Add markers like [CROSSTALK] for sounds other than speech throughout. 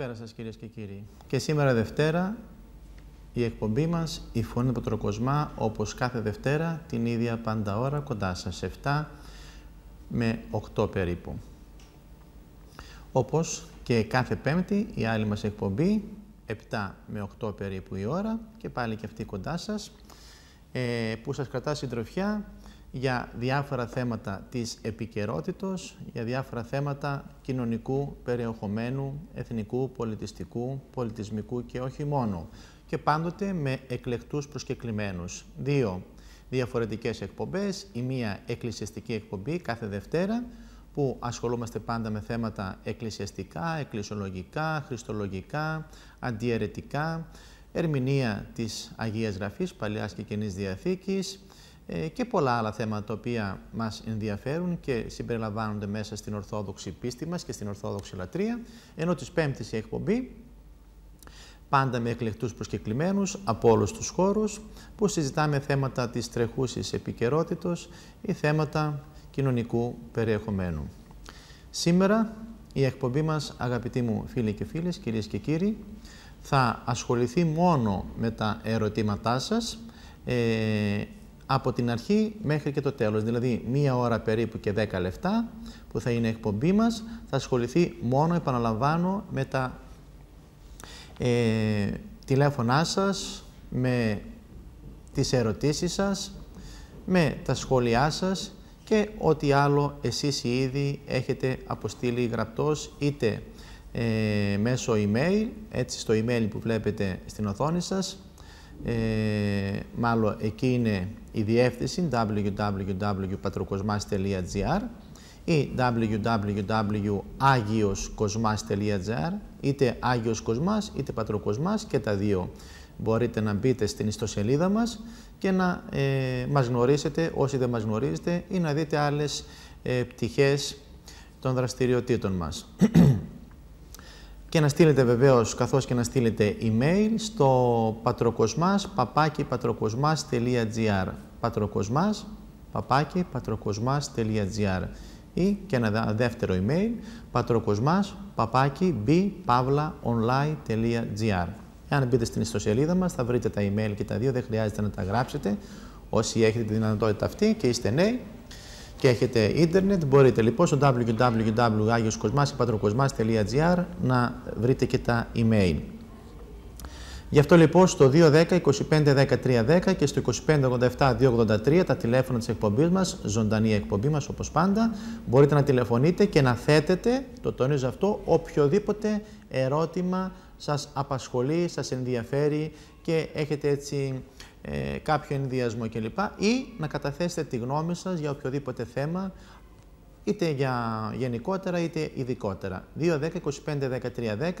Καλησπέρα σας κυρίες και κύριοι. Και σήμερα Δευτέρα η εκπομπή μας «Η Φωνή του Τροκοσμά» όπως κάθε Δευτέρα την ίδια πάντα ώρα κοντά σας 7 με 8 περίπου. Όπως και κάθε Πέμπτη η άλλη μας εκπομπή 7 με 8 περίπου η ώρα και πάλι και αυτή κοντά σας ε, που σας κρατά συντροφιά για διάφορα θέματα της επικαιρότητα, για διάφορα θέματα κοινωνικού περιεχομένου, εθνικού, πολιτιστικού, πολιτισμικού και όχι μόνο. Και πάντοτε με εκλεκτούς προσκεκλημένους. Δύο διαφορετικές εκπομπές, η μία εκκλησιαστική εκπομπή κάθε Δευτέρα, που ασχολούμαστε πάντα με θέματα εκκλησιαστικά, εκκλησιολογικά, χριστολογικά, αντιαιρετικά, ερμηνεία της Αγίας Γραφής, Παλαιάς και Καινής Διαθήκης, ε, και πολλά άλλα θέματα τα οποία μας ενδιαφέρουν και συμπεριλαμβάνονται μέσα στην Ορθόδοξη πίστη μας και στην Ορθόδοξη λατρεία, ενώ της πέμπτης η εκπομπή πάντα με εκλεκτούς προσκεκλημένους από όλους τους χώρους, που συζητάμε θέματα της τρεχούσης επικαιρότητα ή θέματα κοινωνικού περιεχομένου. Σήμερα η εκπομπή μας, αγαπητοί μου φίλοι και φίλες, κυρίες και κύριοι, θα ασχοληθεί μόνο με τα ερωτήματά σας, ε, από την αρχή μέχρι και το τέλος. Δηλαδή μία ώρα περίπου και 10 λεπτά που θα είναι εκπομπή μας θα ασχοληθεί μόνο, επαναλαμβάνω, με τα ε, τηλέφωνά σας, με τις ερωτήσεις σας, με τα σχόλιά σας και ό,τι άλλο εσείς ήδη έχετε αποστείλει γραπτός είτε ε, μέσω email, έτσι στο email που βλέπετε στην οθόνη σας, ε, μάλλον εκεί είναι η διεύθυνση www.patrokosmas.gr ή www.agioskosmas.gr είτε Άγιος Κοσμάς είτε Πατροκοσμάς και τα δύο. Μπορείτε να μπείτε στην ιστοσελίδα μας και να ε, μας γνωρίσετε όσοι δεν μας γνωρίζετε ή να δείτε άλλες ε, πτυχές των δραστηριοτήτων μας. [CLEARS THROAT] και να στείλετε βεβαίως καθώς και να στείλετε email στο πατροκοσμάς παπάκι πατροκοσμάς.gr πατροκοσμάς παπάκι πατροκοσμάς.gr ή και ένα δεύτερο email πατροκοσμάς παπάκι bpavlaonline.gr Εάν μπείτε στην ιστοσελίδα μας θα βρείτε τα email και τα δύο, δεν χρειάζεται να τα γράψετε. Όσοι έχετε τη δυνατότητα αυτή και είστε νέοι, και έχετε ίντερνετ, μπορείτε λοιπόν στο www.agioscosmas.gr να βρείτε και τα email. Γι' αυτό λοιπόν στο 210 25 10 και στο 2587-283 τα τηλέφωνα της εκπομπής μας, ζωντανή εκπομπή μας όπως πάντα, μπορείτε να τηλεφωνείτε και να θέτετε, το τονίζω αυτό, οποιοδήποτε ερώτημα σας απασχολεί, σας ενδιαφέρει και έχετε έτσι ε, κάποιο ενδιασμό κλπ. ή να καταθέσετε τη γνώμη σας για οποιοδήποτε θέμα, είτε για γενικότερα είτε ειδικότερα. 210 25, 13, 10,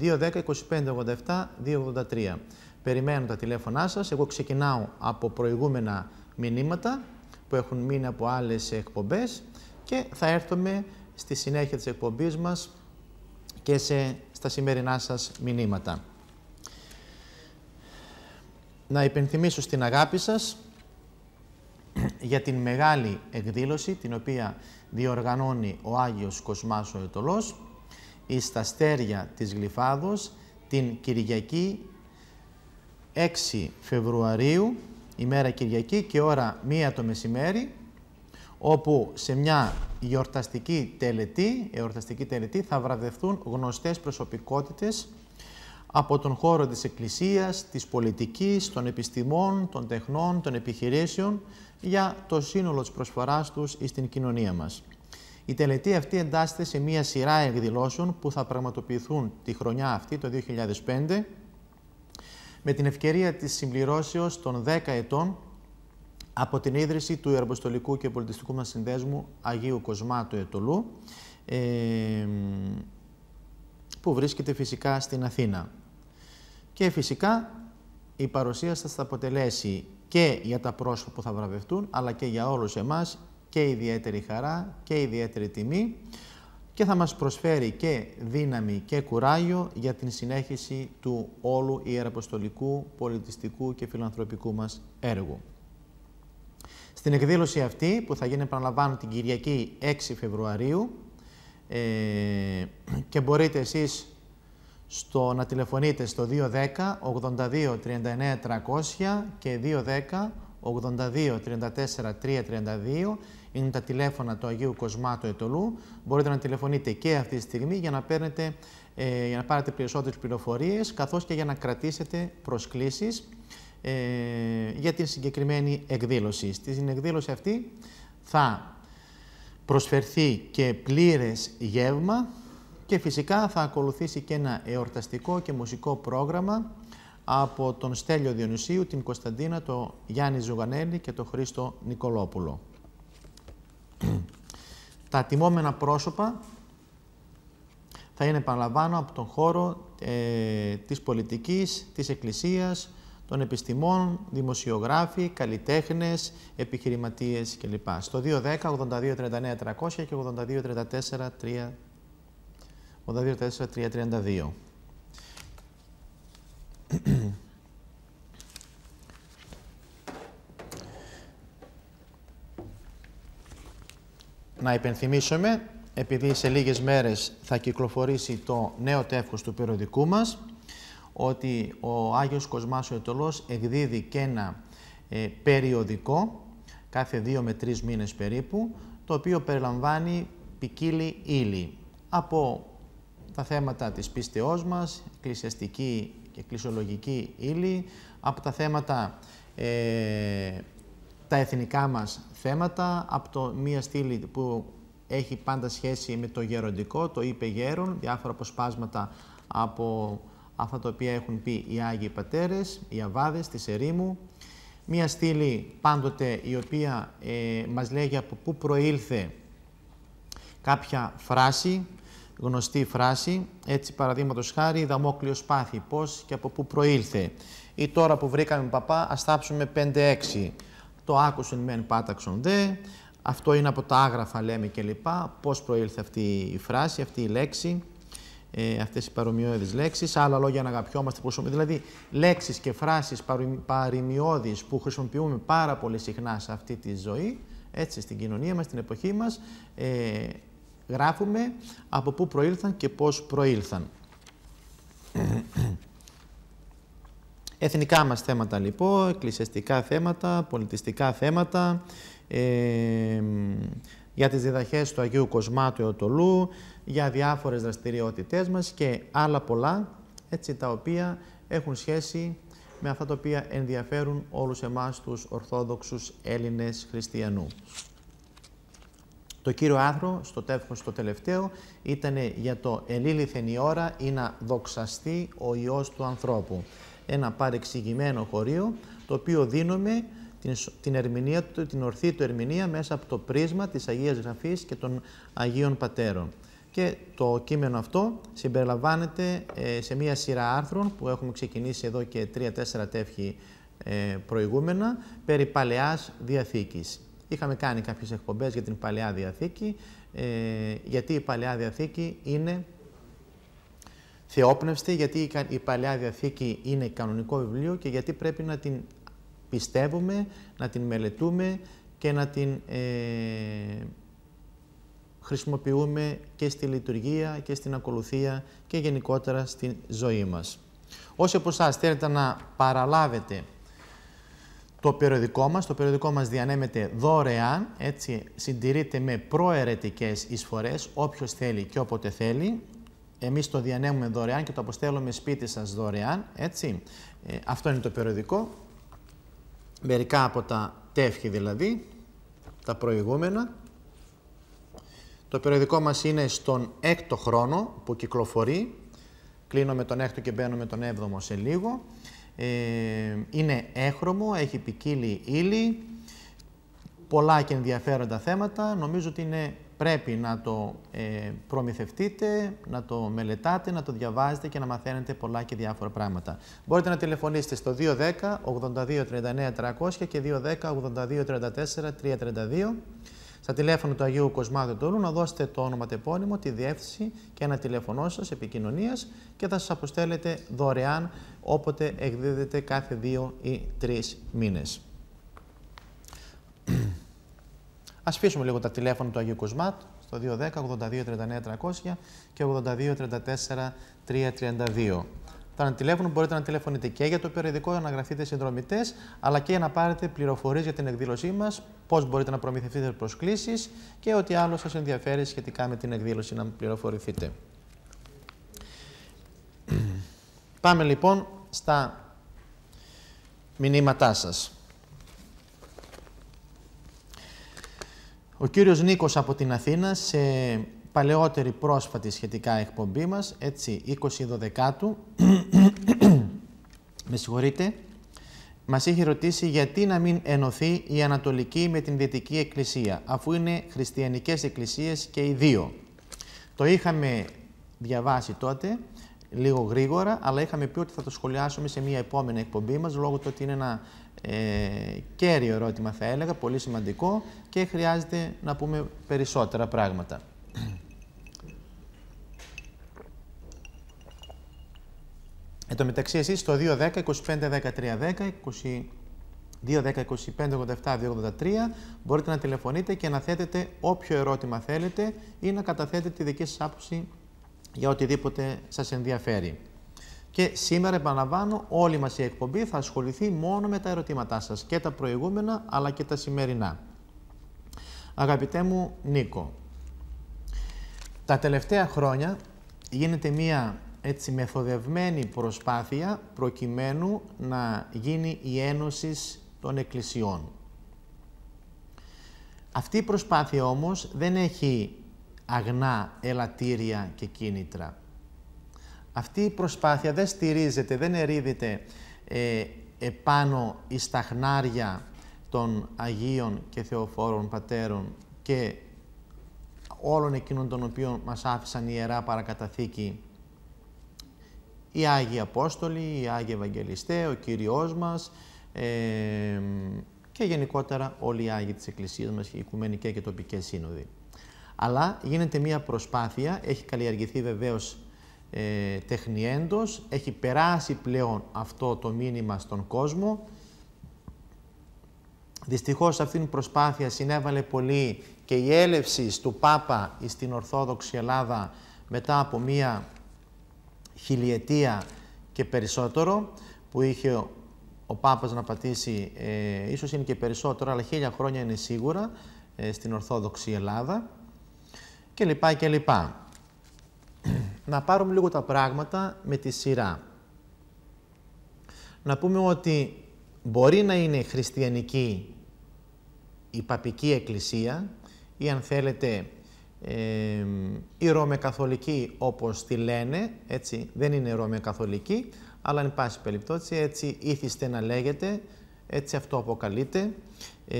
2, 25, 87, 283. Περιμένω τα τηλέφωνά σας. Εγώ ξεκινάω από προηγούμενα μηνύματα που έχουν μείνει από άλλες εκπομπές και θα έρθουμε στη συνέχεια της εκπομπής μας και σε, στα σημερινά σας μηνύματα να υπενθυμίσω στην αγάπη σας για την μεγάλη εκδήλωση την οποία διοργανώνει ο Άγιος Κοσμάς ο Ετωλός εις τα στέρια της Γλυφάδος την Κυριακή 6 Φεβρουαρίου ημέρα Κυριακή και ώρα 1 το μεσημέρι όπου σε μια γιορταστική τελετή, εορταστική τελετή θα βραδευτούν γνωστές προσωπικότητες από τον χώρο της εκκλησίας, της πολιτικής, των επιστημών, των τεχνών, των επιχειρήσεων για το σύνολο της προσφοράς τους στην κοινωνία μας. Η τελετή αυτή εντάσσεται σε μία σειρά εκδηλώσεων που θα πραγματοποιηθούν τη χρονιά αυτή, το 2005, με την ευκαιρία της συμπληρώσεως των 10 ετών από την ίδρυση του Εργοστολικού και Πολιτιστικού μας Συνδέσμου Αγίου Κοσμάτου Ετολού, ε, που βρίσκεται φυσικά στην Αθήνα. Και φυσικά η παρουσία σας θα αποτελέσει και για τα πρόσωπα που θα βραβευτούν, αλλά και για όλους εμάς και ιδιαίτερη χαρά και ιδιαίτερη τιμή και θα μας προσφέρει και δύναμη και κουράγιο για την συνέχιση του όλου ιεραποστολικού, πολιτιστικού και φιλανθρωπικού μας έργου. Στην εκδήλωση αυτή που θα γίνει επαναλαμβάνω την Κυριακή 6 Φεβρουαρίου ε, και μπορείτε εσείς στο να τηλεφωνείτε στο 210 82 39 300 και 210 82 34 332 είναι τα τηλέφωνα του Αγίου Κοσμάτου Ετολού. Μπορείτε να τηλεφωνείτε και αυτή τη στιγμή για να, παίρνετε, ε, για να πάρετε περισσότερες πληροφορίες καθώς και για να κρατήσετε προσκλήσεις ε, για την συγκεκριμένη εκδήλωση. Στην εκδήλωση αυτή θα προσφερθεί και πλήρες γεύμα και φυσικά θα ακολουθήσει και ένα εορταστικό και μουσικό πρόγραμμα από τον Στέλιο Διονυσίου, την Κωνσταντίνα, τον Γιάννη Ζουγανέλη και τον Χρήστο Νικολόπουλο. [CLEARS THROAT] Τα τιμόμενα πρόσωπα θα είναι επαναλαμβάνω από τον χώρο ε, της πολιτικής, της εκκλησίας, των επιστημών, δημοσιογράφοι, καλλιτέχνες, επιχειρηματίες κλπ. Στο 210 82 39 300 και 82 34 300. Να υπενθυμίσουμε, επειδή σε λίγες μέρες θα κυκλοφορήσει το νέο τεύχος του περιοδικού μας, ότι ο Άγιος Κοσμάς ο εκδίδει και ένα ε, περιοδικό, κάθε δύο με τρεις μήνες περίπου, το οποίο περιλαμβάνει ποικίλη ύλη από τα θέματα της πίστεώς μας, εκκλησιαστική και εκκλησιολογική ύλη, από τα θέματα, ε, τα εθνικά μας θέματα, από μία στήλη που έχει πάντα σχέση με το γεροντικό, το είπε γέρον, διάφορα αποσπάσματα από αυτά τα οποία έχουν πει οι Άγιοι Πατέρες, οι Αβάδες της Ερήμου. Μία στήλη πάντοτε η οποία ε, μας λέγει από πού προήλθε κάποια φράση, γνωστή φράση, έτσι παραδείγματος χάρη, Δαμόκλειο πάθη, πώς και από πού προήλθε. Ή τώρα που βρήκαμε παπά, ας τάψουμε 5-6. Το άκουσον μεν πάταξον δε. Αυτό είναι από τα άγραφα, λέμε κλπ. Πώς προήλθε αυτή η φράση, αυτή η λέξη, ε, αυτές οι παρομοιώδεις λέξεις. Άλλα λόγια να αγαπιόμαστε, που Δηλαδή, ακουσαν μεν παταξον δε αυτο ειναι απο και φράσεις παρημιώδει προσωπικα χρησιμοποιούμε φρασει παρομοιωδει πολύ συχνά σε αυτή τη ζωή, έτσι στην κοινωνία μας, στην εποχή μας. Ε, γράφουμε από πού προήλθαν και πώς προήλθαν. Εθνικά μας θέματα λοιπόν, εκκλησιαστικά θέματα, πολιτιστικά θέματα, ε, για τις διδαχές του Αγίου Κοσμάτου Εωτολού, για διάφορες δραστηριότητές μας και άλλα πολλά, έτσι, τα οποία έχουν σχέση με αυτά τα οποία ενδιαφέρουν όλους εμάς τους Ορθόδοξους Έλληνες Χριστιανούς. Το κύριο άρθρο στο τεύχος το τελευταίο ήταν για το «Ελίληθεν η ώρα ή να δοξαστεί ο Υιός του ανθρώπου». Ένα παρεξηγημένο χωρίο το οποίο δίνουμε την, ερμηνεία, την ορθή του ερμηνεία μέσα από το πρίσμα της Αγίας Γραφής και των Αγίων Πατέρων. Και το κείμενο αυτό συμπεριλαμβάνεται ε, σε μία σειρά άρθρων που έχουμε ξεκινήσει εδώ και τρία-τέσσερα τεύχη ε, προηγούμενα περί Παλαιάς Διαθήκης. Είχαμε κάνει κάποιες εκπομπές για την Παλαιά Διαθήκη, ε, γιατί η Παλαιά Διαθήκη είναι θεόπνευστη, γιατί η Παλαιά Διαθήκη είναι κανονικό βιβλίο και γιατί πρέπει να την πιστεύουμε, να την μελετούμε και να την ε, χρησιμοποιούμε και στη λειτουργία και στην ακολουθία και γενικότερα στην ζωή μας. Όσοι από εσάς θέλετε να παραλάβετε το περιοδικό μας. Το περιοδικό μας διανέμεται δωρεάν, έτσι συντηρείται με προαιρετικές εισφορές, όποιος θέλει και όποτε θέλει. Εμείς το διανέμουμε δωρεάν και το αποστέλουμε σπίτι σας δωρεάν, έτσι. Ε, αυτό είναι το περιοδικό. Μερικά από τα τεύχη δηλαδή, τα προηγούμενα. Το περιοδικό μας είναι στον έκτο χρόνο που κυκλοφορεί. Κλείνω με τον έκτο και μπαίνω με τον έβδομο σε λίγο. Ε, είναι έχρωμο, έχει ποικίλη ύλη, πολλά και ενδιαφέροντα θέματα. Νομίζω ότι πρέπει να το ε, προμηθευτείτε, να το μελετάτε, να το διαβάζετε και να μαθαίνετε πολλά και διάφορα πράγματα. Μπορείτε να τηλεφωνήσετε στο 210 82 39 300 και 210 82 34 332 στα τηλέφωνα του Αγίου Κοσμάτου Τόλου να δώσετε το όνομα τεπώνυμο, τη διεύθυνση και ένα τηλέφωνό σας επικοινωνίας και θα σας αποστέλλετε δωρεάν όποτε εκδίδεται κάθε δύο ή 3 μήνες. [CLEARS THROAT] Ας αφήσουμε λίγο τα τηλέφωνα του Αγίου Κοσμάτου στο 210 82 39 300 και 82 34 332. Θα τηλέφωνο μπορείτε να τηλεφωνείτε και για το περιοδικό, να γραφτείτε συνδρομητές, αλλά και να πάρετε πληροφορίες για την εκδήλωσή μας, πώς μπορείτε να προμηθευτείτε προσκλήσεις και ό,τι άλλο σας ενδιαφέρει σχετικά με την εκδήλωση να πληροφορηθείτε. Πάμε λοιπόν στα μηνύματά σας. Ο κύριος Νίκος από την Αθήνα σε παλαιότερη πρόσφατη σχετικά εκπομπή μας, έτσι, 20 Δεκάτου, [COUGHS] με συγχωρείτε, μας είχε ρωτήσει γιατί να μην ενωθεί η Ανατολική με την Δυτική Εκκλησία, αφού είναι χριστιανικές εκκλησίες και οι δύο. Το είχαμε διαβάσει τότε, λίγο γρήγορα, αλλά είχαμε πει ότι θα το σχολιάσουμε σε μια επόμενη εκπομπή μας, λόγω του ότι είναι ένα ε, κέριο ερώτημα θα έλεγα, πολύ σημαντικό και χρειάζεται να πούμε περισσότερα πράγματα. Εν τω μεταξύ εσείς στο 2, 10, 25, 13, 10, 20... 2-10-25-87-283 μπορείτε να τηλεφωνείτε και να θέτετε όποιο ερώτημα θέλετε ή να καταθέτετε τη δική σας άποψη για οτιδήποτε σας ενδιαφέρει. Και σήμερα, επαναλαμβάνω, όλη μας η εκπομπή θα ασχοληθεί μόνο με τα ερωτήματά σας, και τα προηγούμενα αλλά και τα σημερινά. Αγαπητέ μου Νίκο, τα τελευταία χρόνια γίνεται μία έτσι μεθοδευμένη προσπάθεια προκειμένου να γίνει η ένωση των εκκλησιών. Αυτή η προσπάθεια όμως δεν έχει αγνά ελαττήρια και κίνητρα. Αυτή η προσπάθεια δεν στηρίζεται, δεν ερίδεται ε, επάνω η χνάρια των Αγίων και Θεοφόρων Πατέρων και όλων εκείνων των οποίων μας άφησαν η ιερά παρακαταθήκη οι Άγιοι Απόστολοι, οι Άγιοι Ευαγγελιστέ, ο Κύριός μας και γενικότερα όλοι οι Άγιοι της Εκκλησίας μας, οι οικουμενικές και τοπικές σύνοδοι. Αλλά γίνεται μια προσπάθεια, έχει καλλιεργηθεί βεβαίως ε, τεχνιέντος, έχει περάσει πλέον αυτό το μήνυμα στον κόσμο. Δυστυχώς αυτήν την προσπάθεια συνέβαλε πολύ και η έλευση του Πάπα στην Ορθόδοξη Ελλάδα μετά από μια χιλιετία και περισσότερο που είχε ο Πάπας να πατήσει, ε, ίσως είναι και περισσότερο, αλλά χίλια χρόνια είναι σίγουρα ε, στην Ορθόδοξη Ελλάδα και λοιπά και λοιπά. [CLEARS THROAT] να πάρουμε λίγο τα πράγματα με τη σειρά. Να πούμε ότι μπορεί να είναι χριστιανική η παπική εκκλησία ή αν θέλετε η οι καθολική, όπως τη λένε, έτσι, δεν είναι καθολική, αλλά εν πάση περιπτώσει έτσι ήθιστε να λέγεται, έτσι αυτό αποκαλείται, ε,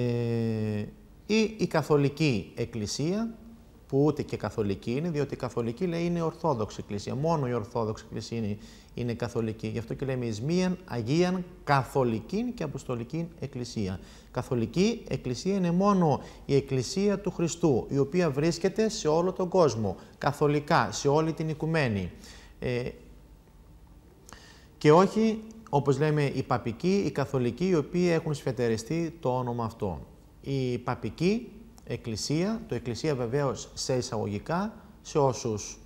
ή η Καθολική Εκκλησία, που ούτε και καθολική είναι, διότι η καθολική λέει είναι ορθόδοξη εκκλησία. Μόνο η ορθόδοξη εκκλησία είναι, είναι καθολική. Γι' αυτό και λέμε εις Αγίαν Καθολική και Αποστολική Εκκλησία. Καθολική Εκκλησία είναι μόνο η Εκκλησία του Χριστού, η οποία βρίσκεται σε όλο τον κόσμο, καθολικά, σε όλη την οικουμένη. Ε, και όχι, όπως λέμε, οι Παπικοί, οι Καθολικοί οι οποίοι έχουν σφετεριστεί το όνομα αυτό. Η παπική εκκλησία, το εκκλησία βεβαίως σε εισαγωγικά, σε όσους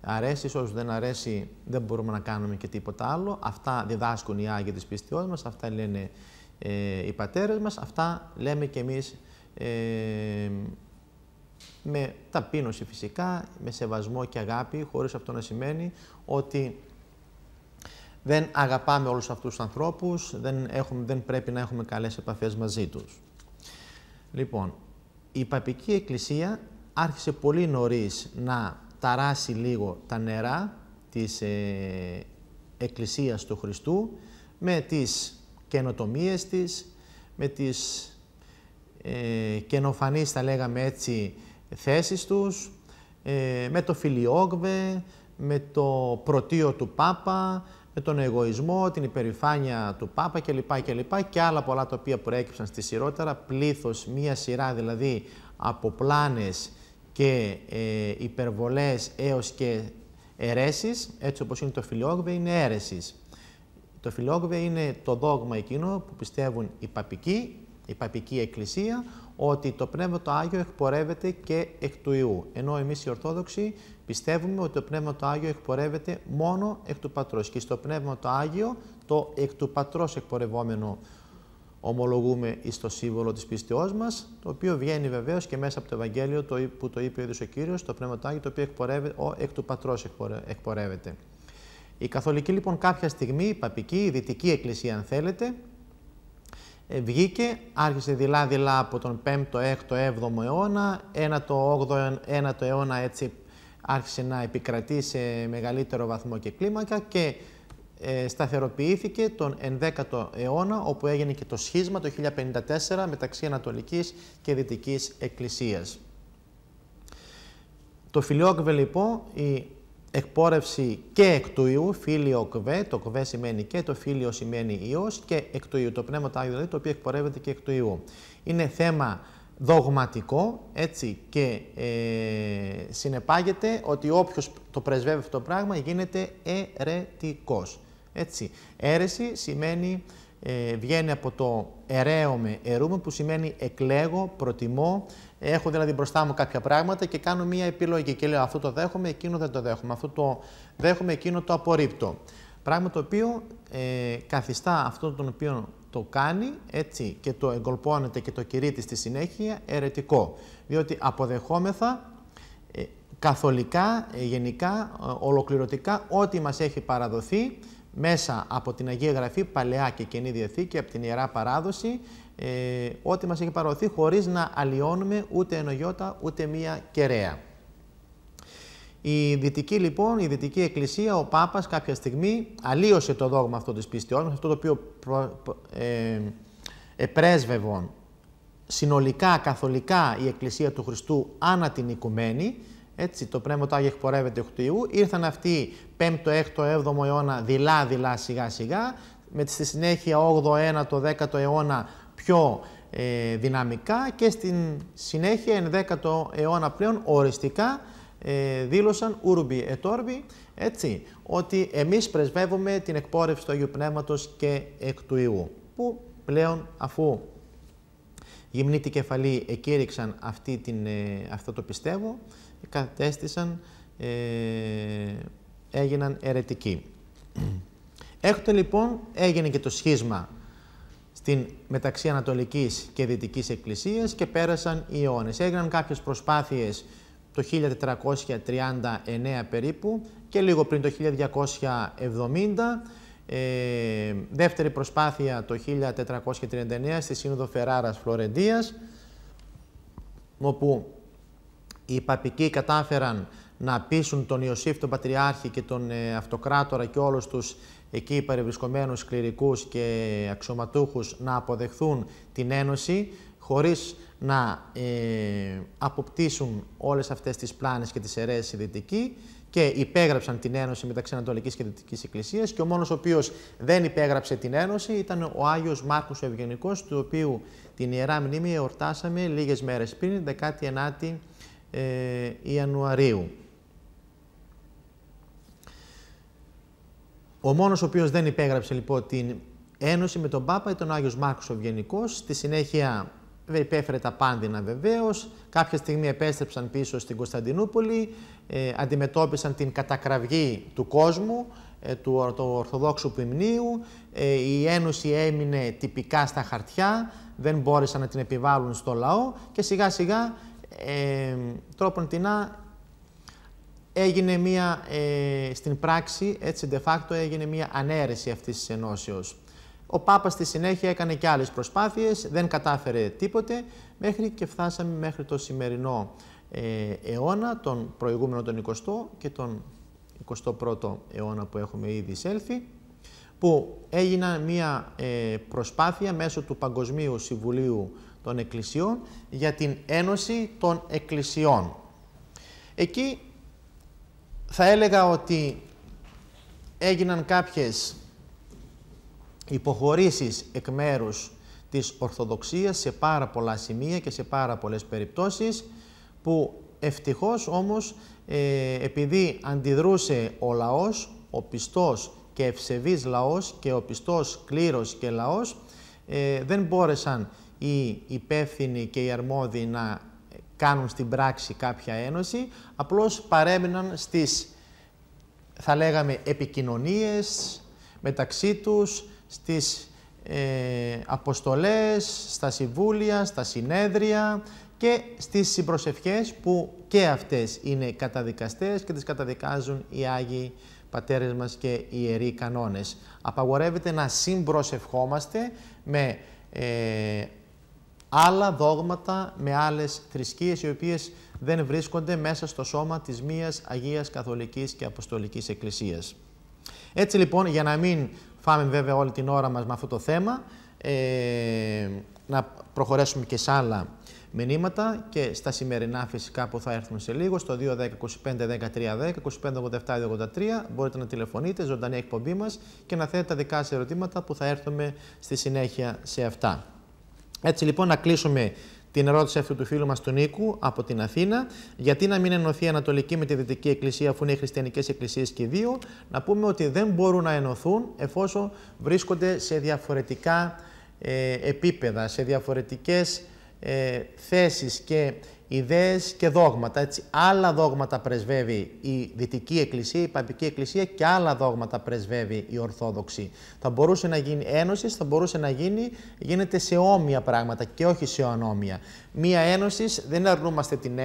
αρέσει, σε όσους δεν αρέσει δεν μπορούμε να κάνουμε και τίποτα άλλο. Αυτά διδάσκουν οι Άγιοι της πίστης μας, αυτά λένε ε, οι πατέρες μας, αυτά λέμε και εμείς ε, με ταπείνωση φυσικά, με σεβασμό και αγάπη, χωρίς αυτό να σημαίνει ότι δεν αγαπάμε όλους αυτούς τους ανθρώπους, δεν, έχουμε, δεν πρέπει να έχουμε καλές επαφές μαζί τους. Λοιπόν, η Παπική Εκκλησία άρχισε πολύ νωρίς να ταράσει λίγο τα νερά της ε, Εκκλησίας του Χριστού με τις καινοτομίες της, με τις ε, καινοφανείς θα λέγαμε έτσι θέσεις τους, ε, με το Φιλιόγβε, με το πρωτείο του Πάπα, με τον εγωισμό, την υπερηφάνεια του Πάπα κλπ. λοιπά και άλλα πολλά τα οποία προέκυψαν στη σειρότερα, πλήθος, μία σειρά δηλαδή από πλάνες και ε, υπερβολές έως και αιρέσεις, έτσι όπως είναι το φιλιόγβε, είναι αίρεσης. Το φιλιόγβε είναι το δόγμα εκείνο που πιστεύουν οι παπικοί, η παπική εκκλησία, ότι το Πνεύμα το Άγιο εκπορεύεται και εκ του Ιού. Ενώ εμείς οι Ορθόδοξοι Πιστεύουμε ότι το Πνεύμα το Άγιο εκπορεύεται μόνο εκ του Πατρός και στο Πνεύμα το Άγιο το εκ του Πατρός εκπορευόμενο ομολογούμε εις το σύμβολο της πίστεώς μας, το οποίο βγαίνει βεβαίως και μέσα από το Ευαγγέλιο το, που το είπε ο ίδιος ο Κύριος, το Πνεύμα το Άγιο, το οποίο εκπορεύεται, ο, εκ του Πατρός εκπορεύεται. Η Καθολική λοιπόν κάποια στιγμή, η Παπική, η Δυτική Εκκλησία αν θέλετε, ε, βγήκε, άρχισε δειλά-δειλά από τον 5ο, 6ο, 7ο αιώνα, 1ο, 8ο, ο αιώνα έτσι άρχισε να επικρατεί σε μεγαλύτερο βαθμό και κλίμακα και ε, σταθεροποιήθηκε τον 11ο αιώνα όπου έγινε και το σχίσμα το 1054 μεταξύ Ανατολικής και Δυτικής Εκκλησίας. Το φιλιόκβε λοιπόν, η εκπόρευση και εκ του Ιού, φίλιο κβε, το κβε σημαίνει και, το φίλιο σημαίνει Υιός και εκ του Ιού, το πνεύμα του δηλαδή, το οποίο εκπορεύεται και εκ του Ιού. Είναι θέμα δογματικό, έτσι, και ε, συνεπάγεται ότι όποιος το πρεσβεύει αυτό το πράγμα γίνεται ερετικός, έτσι. Έρεση σημαίνει, ε, βγαίνει από το με ερούμε, που σημαίνει εκλέγω, προτιμώ, έχω δηλαδή μπροστά μου κάποια πράγματα και κάνω μία επιλογή και λέω αυτό το δέχομαι, εκείνο δεν το δέχομαι, αυτό το δέχομαι, εκείνο το απορρίπτω. Πράγμα το οποίο ε, καθιστά αυτό τον οποίο το κάνει έτσι και το εγκολπώνεται και το κηρύττει στη συνέχεια ερετικό. Διότι αποδεχόμεθα ε, καθολικά, ε, γενικά, ε, ολοκληρωτικά ό,τι μας έχει παραδοθεί μέσα από την Αγία Γραφή, Παλαιά και Καινή Διαθήκη, από την Ιερά Παράδοση, ό,τι μας έχει παραδοθεί χωρίς να αλλοιώνουμε ούτε ενογιώτα ούτε μία κεραία. Η Δυτική λοιπόν, η Δυτική Εκκλησία, ο Πάπας κάποια στιγμή αλλίωσε το δόγμα αυτό της πίστης αυτό το οποίο προ, ε, συνολικά, καθολικά η Εκκλησία του Χριστού άνα την οικουμένη, έτσι το πνεύμα του Άγιε εκπορεύεται εκ του ηρθαν ήρθαν αυτοί 5ο, 6ο, 7ο αιώνα δειλά δειλά σιγά σιγά, με στη συνέχεια 8ο, 9ο, 10ο αιώνα πιο ε, δυναμικά και στη συνεχεια 10 11ο αιώνα πλέον οριστικά ε, δήλωσαν ούρμπι ετόρμπι, έτσι, ότι εμείς πρεσβεύουμε την εκπόρευση του Αγίου Πνεύματος και εκ του Ιού, που πλέον αφού γυμνή την κεφαλή εκήρυξαν αυτή την, ε, αυτό το πιστεύω, κατέστησαν, ε, έγιναν αιρετικοί. Έκτοτε λοιπόν έγινε και το σχίσμα στην μεταξύ Ανατολικής και Δυτικής Εκκλησίας και πέρασαν οι αιώνες. Έγιναν κάποιες προσπάθειες το 1439 περίπου και λίγο πριν το 1270. Ε, δεύτερη προσπάθεια το 1439 στη Σύνοδο Φεράρας Φλωρεντίας όπου οι παπικοί κατάφεραν να πείσουν τον Ιωσήφ τον Πατριάρχη και τον ε, Αυτοκράτορα και όλους τους εκεί παρευρισκομένους κληρικούς και αξιωματούχους να αποδεχθούν την Ένωση χωρίς να ε, αποπτήσουν όλες αυτές τις πλάνες και τις αιρέες οι Δυτικοί και υπέγραψαν την ένωση μεταξύ Ανατολικής και Δυτικής Εκκλησίας και ο μόνος ο οποίος δεν υπέγραψε την ένωση ήταν ο Άγιος Μάρκος ο Ευγενικός του οποίου την Ιερά Μνήμη εορτάσαμε λίγες μέρες πριν, 19η ε, Ιανουαρίου. Ο μόνος ο οποίος δεν υπέγραψε λοιπόν την ένωση με τον Πάπα ήταν ο Άγιος Μάρκος ο Ευγενικός. Στη συνέχεια δεν υπέφερε τα πάνδυνα βεβαίως. Κάποια στιγμή επέστρεψαν πίσω στην Κωνσταντινούπολη, ε, αντιμετώπισαν την κατακραυγή του κόσμου, ε, του, Ορθοδόξου Πυμνίου, ε, η Ένωση έμεινε τυπικά στα χαρτιά, δεν μπόρεσαν να την επιβάλλουν στο λαό και σιγά σιγά ε, τρόπον να, έγινε μία, στην πράξη, έτσι de facto έγινε μία ανέρεση αυτής της ενώσεως. Ο Πάπας στη συνέχεια έκανε και άλλες προσπάθειες, δεν κατάφερε τίποτε, μέχρι και φτάσαμε μέχρι το σημερινό ε, αιώνα, τον προηγούμενο τον 20ο και τον 21ο αιώνα που έχουμε ήδη εισέλθει, που έγιναν μία ε, προσπάθεια μέσω του Παγκοσμίου Συμβουλίου των Εκκλησιών για την Ένωση των Εκκλησιών. Εκεί θα έλεγα ότι έγιναν κάποιες υποχωρήσεις εκ μέρους της Ορθοδοξίας σε πάρα πολλά σημεία και σε πάρα πολλές περιπτώσεις που ευτυχώς όμως ε, επειδή αντιδρούσε ο λαός, ο πιστός και ευσεβής λαός και ο πιστός κλήρος και λαός ε, δεν μπόρεσαν οι υπεύθυνοι και οι αρμόδιοι να κάνουν στην πράξη κάποια ένωση, απλώς παρέμειναν στις, θα λέγαμε, επικοινωνίες μεταξύ τους, στις ε, αποστολές, στα συμβούλια, στα συνέδρια και στις συμπροσευχές που και αυτές είναι καταδικαστές και τις καταδικάζουν οι Άγιοι Πατέρες μας και οι Ιεροί Κανόνες. Απαγορεύεται να συμπροσευχόμαστε με ε, άλλα δόγματα, με άλλες θρησκείες οι οποίες δεν βρίσκονται μέσα στο σώμα της μίας Αγίας Καθολικής και Αποστολικής Εκκλησίας. Έτσι λοιπόν για να μην φάμε βέβαια όλη την ώρα μας με αυτό το θέμα, ε, να προχωρέσουμε και σε άλλα μηνύματα και στα σημερινά φυσικά που θα έρθουν σε λίγο στο 210 25 13 10 25 87 83 μπορείτε να τηλεφωνείτε ζωντανή εκπομπή μας και να θέλετε τα δικά σας ερωτήματα που θα έρθουμε στη συνέχεια σε αυτά. Έτσι λοιπόν να κλείσουμε την ερώτηση αυτού του φίλου μας του Νίκου από την Αθήνα. Γιατί να μην ενωθεί η Ανατολική με τη Δυτική Εκκλησία, αφού είναι οι χριστιανικές εκκλησίες και οι δύο, να πούμε ότι δεν μπορούν να ενωθούν εφόσον βρίσκονται σε διαφορετικά ε, επίπεδα, σε διαφορετικές ε, θέσεις και ιδέες και δόγματα. Έτσι, άλλα δόγματα πρεσβεύει η Δυτική Εκκλησία, η Παπική Εκκλησία και άλλα δόγματα πρεσβεύει η Ορθόδοξη. Θα μπορούσε να γίνει ένωσης, θα μπορούσε να γίνει, γίνεται σε όμοια πράγματα και όχι σε ανώμια. Μία ένωσης, δεν αρνούμαστε την,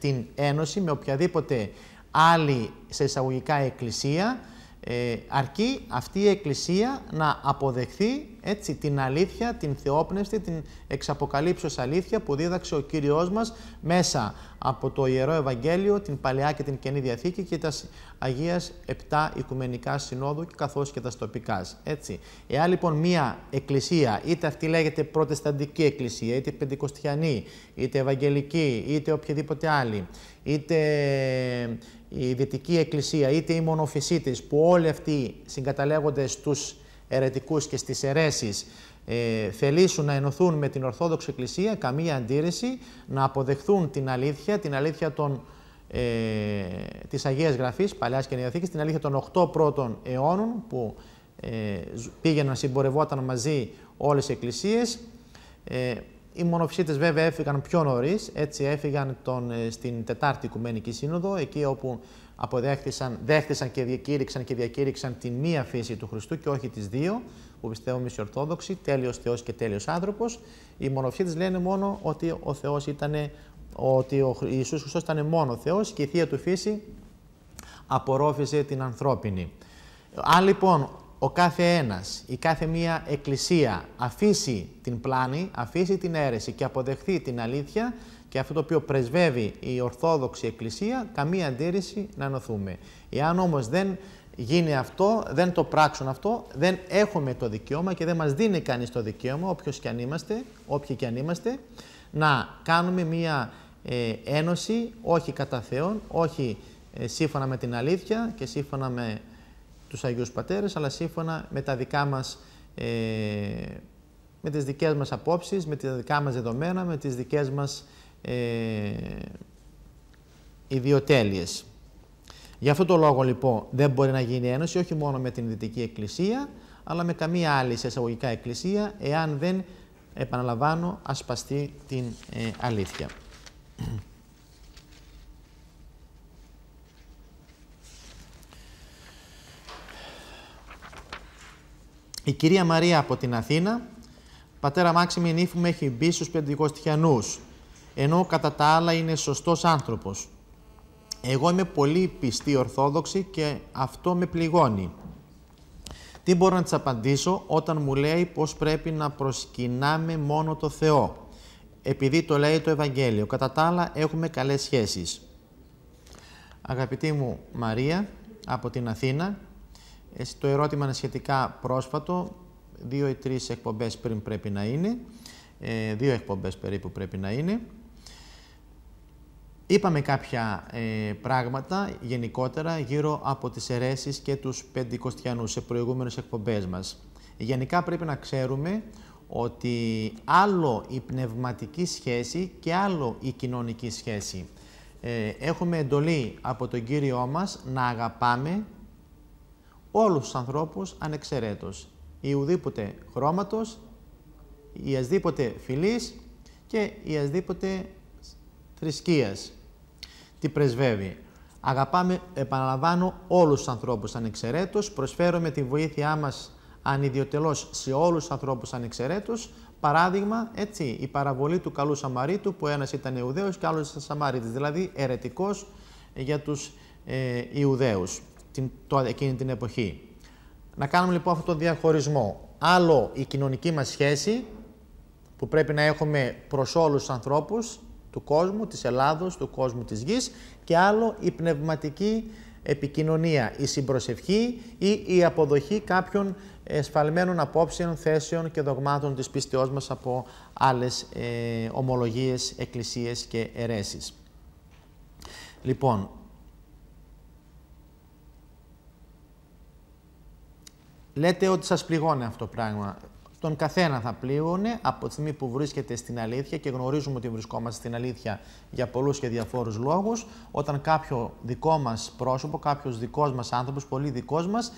την ένωση με οποιαδήποτε άλλη σε εισαγωγικά εκκλησία, ε, αρκεί αυτή η Εκκλησία να αποδεχθεί έτσι, την αλήθεια, την θεόπνευστη, την εξαποκαλύψεως αλήθεια που δίδαξε ο Κύριος μας μέσα από το Ιερό Ευαγγέλιο, την Παλαιά και την Καινή Διαθήκη και τα Αγίας Επτά Οικουμενικά Συνόδου καθώς και τα τοπικά. Έτσι. Εάν λοιπόν μία εκκλησία, είτε αυτή λέγεται Πρωτεσταντική Εκκλησία, είτε Πεντηκοστιανή, είτε Ευαγγελική, είτε οποιαδήποτε άλλη, είτε η Δυτική Εκκλησία, είτε οι μονοφυσίτες που όλοι αυτοί συγκαταλέγονται στους ερετικούς και στις αιρέσεις ε, θελήσουν να ενωθούν με την Ορθόδοξη Εκκλησία, καμία αντίρρηση, να αποδεχθούν την αλήθεια, την αλήθεια των, ε, της Αγίας Γραφής, Παλαιάς και Νεοθήκης, την αλήθεια των 8 πρώτων αιώνων που ε, πήγαιναν, συμπορευόταν μαζί όλες οι εκκλησίες, ε, οι μονοψήτε βέβαια έφυγαν πιο νωρίς, έτσι έφυγαν τον, ε, στην Τετάρτη Οικουμενική Σύνοδο, εκεί όπου αποδέχτησαν, δέχτησαν και διακήρυξαν και διακήρυξαν τη μία φύση του Χριστού και όχι τις δύο, που πιστεύουμε οι Ορθόδοξοι, τέλειος Θεός και τέλειος άνθρωπος. Οι μονοψήτε λένε μόνο ότι ο Θεός ήταν, ότι ο Ιησούς Χριστός ήταν μόνο Θεός και η Θεία του φύση απορρόφησε την ανθρώπινη. Αν λοιπόν ο κάθε ένας, η κάθε μία εκκλησία αφήσει την πλάνη, αφήσει την αίρεση και αποδεχθεί την αλήθεια και αυτό το οποίο πρεσβεύει η Ορθόδοξη Εκκλησία, καμία αντίρρηση να νοθούμε. Εάν όμως δεν γίνει αυτό, δεν το πράξουν αυτό, δεν έχουμε το δικαίωμα και δεν μας δίνει κανείς το δικαίωμα, όποιος και αν είμαστε, όποιοι και αν είμαστε, να κάνουμε μία ε, ένωση, όχι κατά όχι ε, σύμφωνα με την αλήθεια και σύμφωνα με τους Αγίους Πατέρες, αλλά σύμφωνα με τα δικά μας, ε, με τις δικές μας απόψεις, με τα δικά μας δεδομένα, με τις δικές μας ε, ιδιοτέλειες. Γι' αυτό το λόγο λοιπόν δεν μπορεί να γίνει ένωση όχι μόνο με την Δυτική Εκκλησία, αλλά με καμία άλλη σε εισαγωγικά Εκκλησία, εάν δεν, επαναλαμβάνω, ασπαστεί την ε, αλήθεια. Η κυρία Μαρία από την Αθήνα, πατέρα Μάξιμη νύφη μου έχει μπει στους πεντηκοστιανούς, ενώ κατά τα άλλα είναι σωστός άνθρωπος. Εγώ είμαι πολύ πιστή ορθόδοξη και αυτό με πληγώνει. Τι μπορώ να της απαντήσω όταν μου λέει πως πρέπει να προσκυνάμε μόνο το Θεό, επειδή το λέει το Ευαγγέλιο. Κατά τα άλλα έχουμε καλές σχέσεις. Αγαπητή μου Μαρία, από την Αθήνα, ε, το ερώτημα είναι σχετικά πρόσφατο, δύο ή τρεις εκπομπές πριν πρέπει να είναι, ε, δύο εκπομπές περίπου πρέπει να είναι. Είπαμε κάποια ε, πράγματα γενικότερα γύρω από τις αιρέσεις και τους πεντηκοστιανούς σε προηγούμενες εκπομπές μας. Γενικά πρέπει να ξέρουμε ότι άλλο η πνευματική σχέση και άλλο η κοινωνική σχέση. Ε, έχουμε εντολή από τον Κύριό μας να αγαπάμε όλους τους ανθρώπους ανεξαιρέτως, ιουδήποτε χρώματος, ασδήποτε φιλής και ασδήποτε θρησκείας. Τι πρεσβεύει. Αγαπάμε, επαναλαμβάνω, όλους τους ανθρώπους ανεξαιρέτως, προσφέρουμε τη βοήθειά μας ανιδιοτελώς σε όλους τους ανθρώπους ανεξαιρέτως, Παράδειγμα, έτσι, η παραβολή του καλού Σαμαρίτου που ένας ήταν Ιουδαίος και άλλος ήταν Σαμαρίτης, δηλαδή ερετικός για τους ε, την, το, εκείνη την εποχή. Να κάνουμε λοιπόν αυτό το διαχωρισμό. Άλλο η κοινωνική μας σχέση που πρέπει να έχουμε προς όλους τους ανθρώπους του κόσμου, της Ελλάδος, του κόσμου της γης και άλλο η πνευματική επικοινωνία, η συμπροσευχή ή η αποδοχή κάποιων εσφαλμένων απόψεων, θέσεων και δογμάτων της πίστεώς μας από άλλες ε, ομολογίες, εκκλησίες και αιρέσεις. Λοιπόν, λέτε ότι σας πληγώνει αυτό το πράγμα. Τον καθένα θα πλήγωνε από τη στιγμή που βρίσκεται στην αλήθεια και γνωρίζουμε ότι βρισκόμαστε στην αλήθεια για πολλούς και διαφόρους λόγους. Όταν κάποιο δικό μας πρόσωπο, κάποιος δικός μας άνθρωπος, πολύ δικός μας,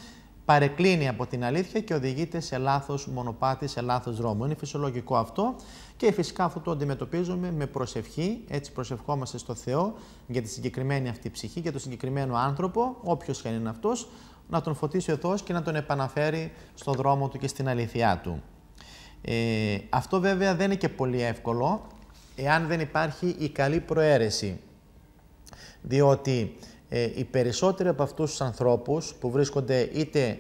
παρεκκλίνει από την αλήθεια και οδηγείται σε λάθος μονοπάτι, σε λάθος δρόμο. Είναι φυσιολογικό αυτό και φυσικά αυτό το αντιμετωπίζουμε με προσευχή, έτσι προσευχόμαστε στο Θεό για τη συγκεκριμένη αυτή ψυχή, για τον συγκεκριμένο άνθρωπο, όποιος και είναι αυτός, να τον φωτίσει ο Θεός και να τον επαναφέρει στον δρόμο του και στην αληθειά του. Ε, αυτό βέβαια δεν είναι και πολύ εύκολο εάν δεν υπάρχει η καλή προαίρεση. Διότι ε, οι περισσότεροι από αυτούς τους ανθρώπους που βρίσκονται είτε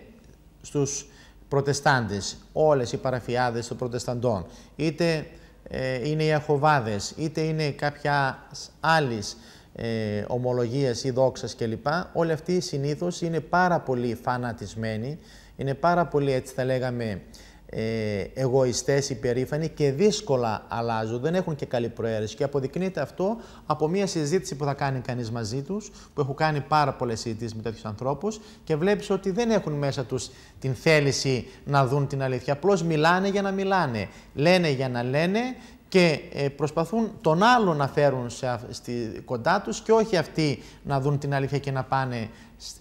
στους προτεστάντες, όλες οι παραφιάδες των προτεσταντών, είτε ε, είναι οι αχοβάδες, είτε είναι κάποια άλλης ε, ομολογίες ή δόξες κλπ. Όλοι αυτοί συνήθως είναι πάρα πολύ φανατισμένοι, είναι πάρα πολύ έτσι θα λέγαμε ε, εγωιστές, υπερήφανοι και δύσκολα αλλάζουν, δεν έχουν και καλή προαίρεση και αποδεικνύεται αυτό από μια συζήτηση που θα κάνει κανείς μαζί τους, που έχουν κάνει πάρα πολλές συζητήσεις με τέτοιους ανθρώπους και βλέπεις ότι δεν έχουν μέσα τους την θέληση να δουν την αλήθεια, απλώς μιλάνε για να μιλάνε, λένε για να λένε και ε, προσπαθούν τον άλλο να φέρουν σε, στη, κοντά τους και όχι αυτοί να δουν την αλήθεια και να πάνε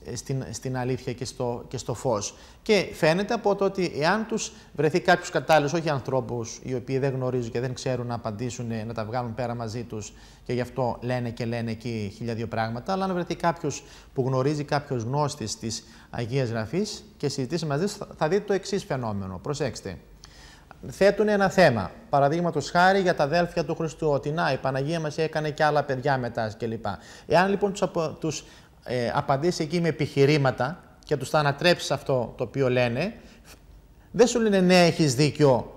ε, στην, στην αλήθεια και στο, και στο φως. Και φαίνεται από το ότι εάν τους βρεθεί κάποιους κατάλληλους, όχι ανθρώπους οι οποίοι δεν γνωρίζουν και δεν ξέρουν να απαντήσουν, ε, να τα βγάλουν πέρα μαζί τους και γι' αυτό λένε και λένε εκεί χίλια δύο πράγματα, αλλά αν βρεθεί κάποιος που γνωρίζει κάποιος γνώστης της Αγίας Γραφής και συζητήσει μαζί θα δείτε το εξής φαινόμενο. Προσέξτε θέτουν ένα θέμα. Παραδείγματος χάρη για τα αδέλφια του Χριστού, ότι να, η Παναγία μας έκανε και άλλα παιδιά μετά κλπ. Εάν λοιπόν τους τους, ε, απαντήσει εκεί με επιχειρήματα και τους τα ανατρέψεις αυτό το οποίο λένε, δεν σου λένε ναι, έχεις δίκιο.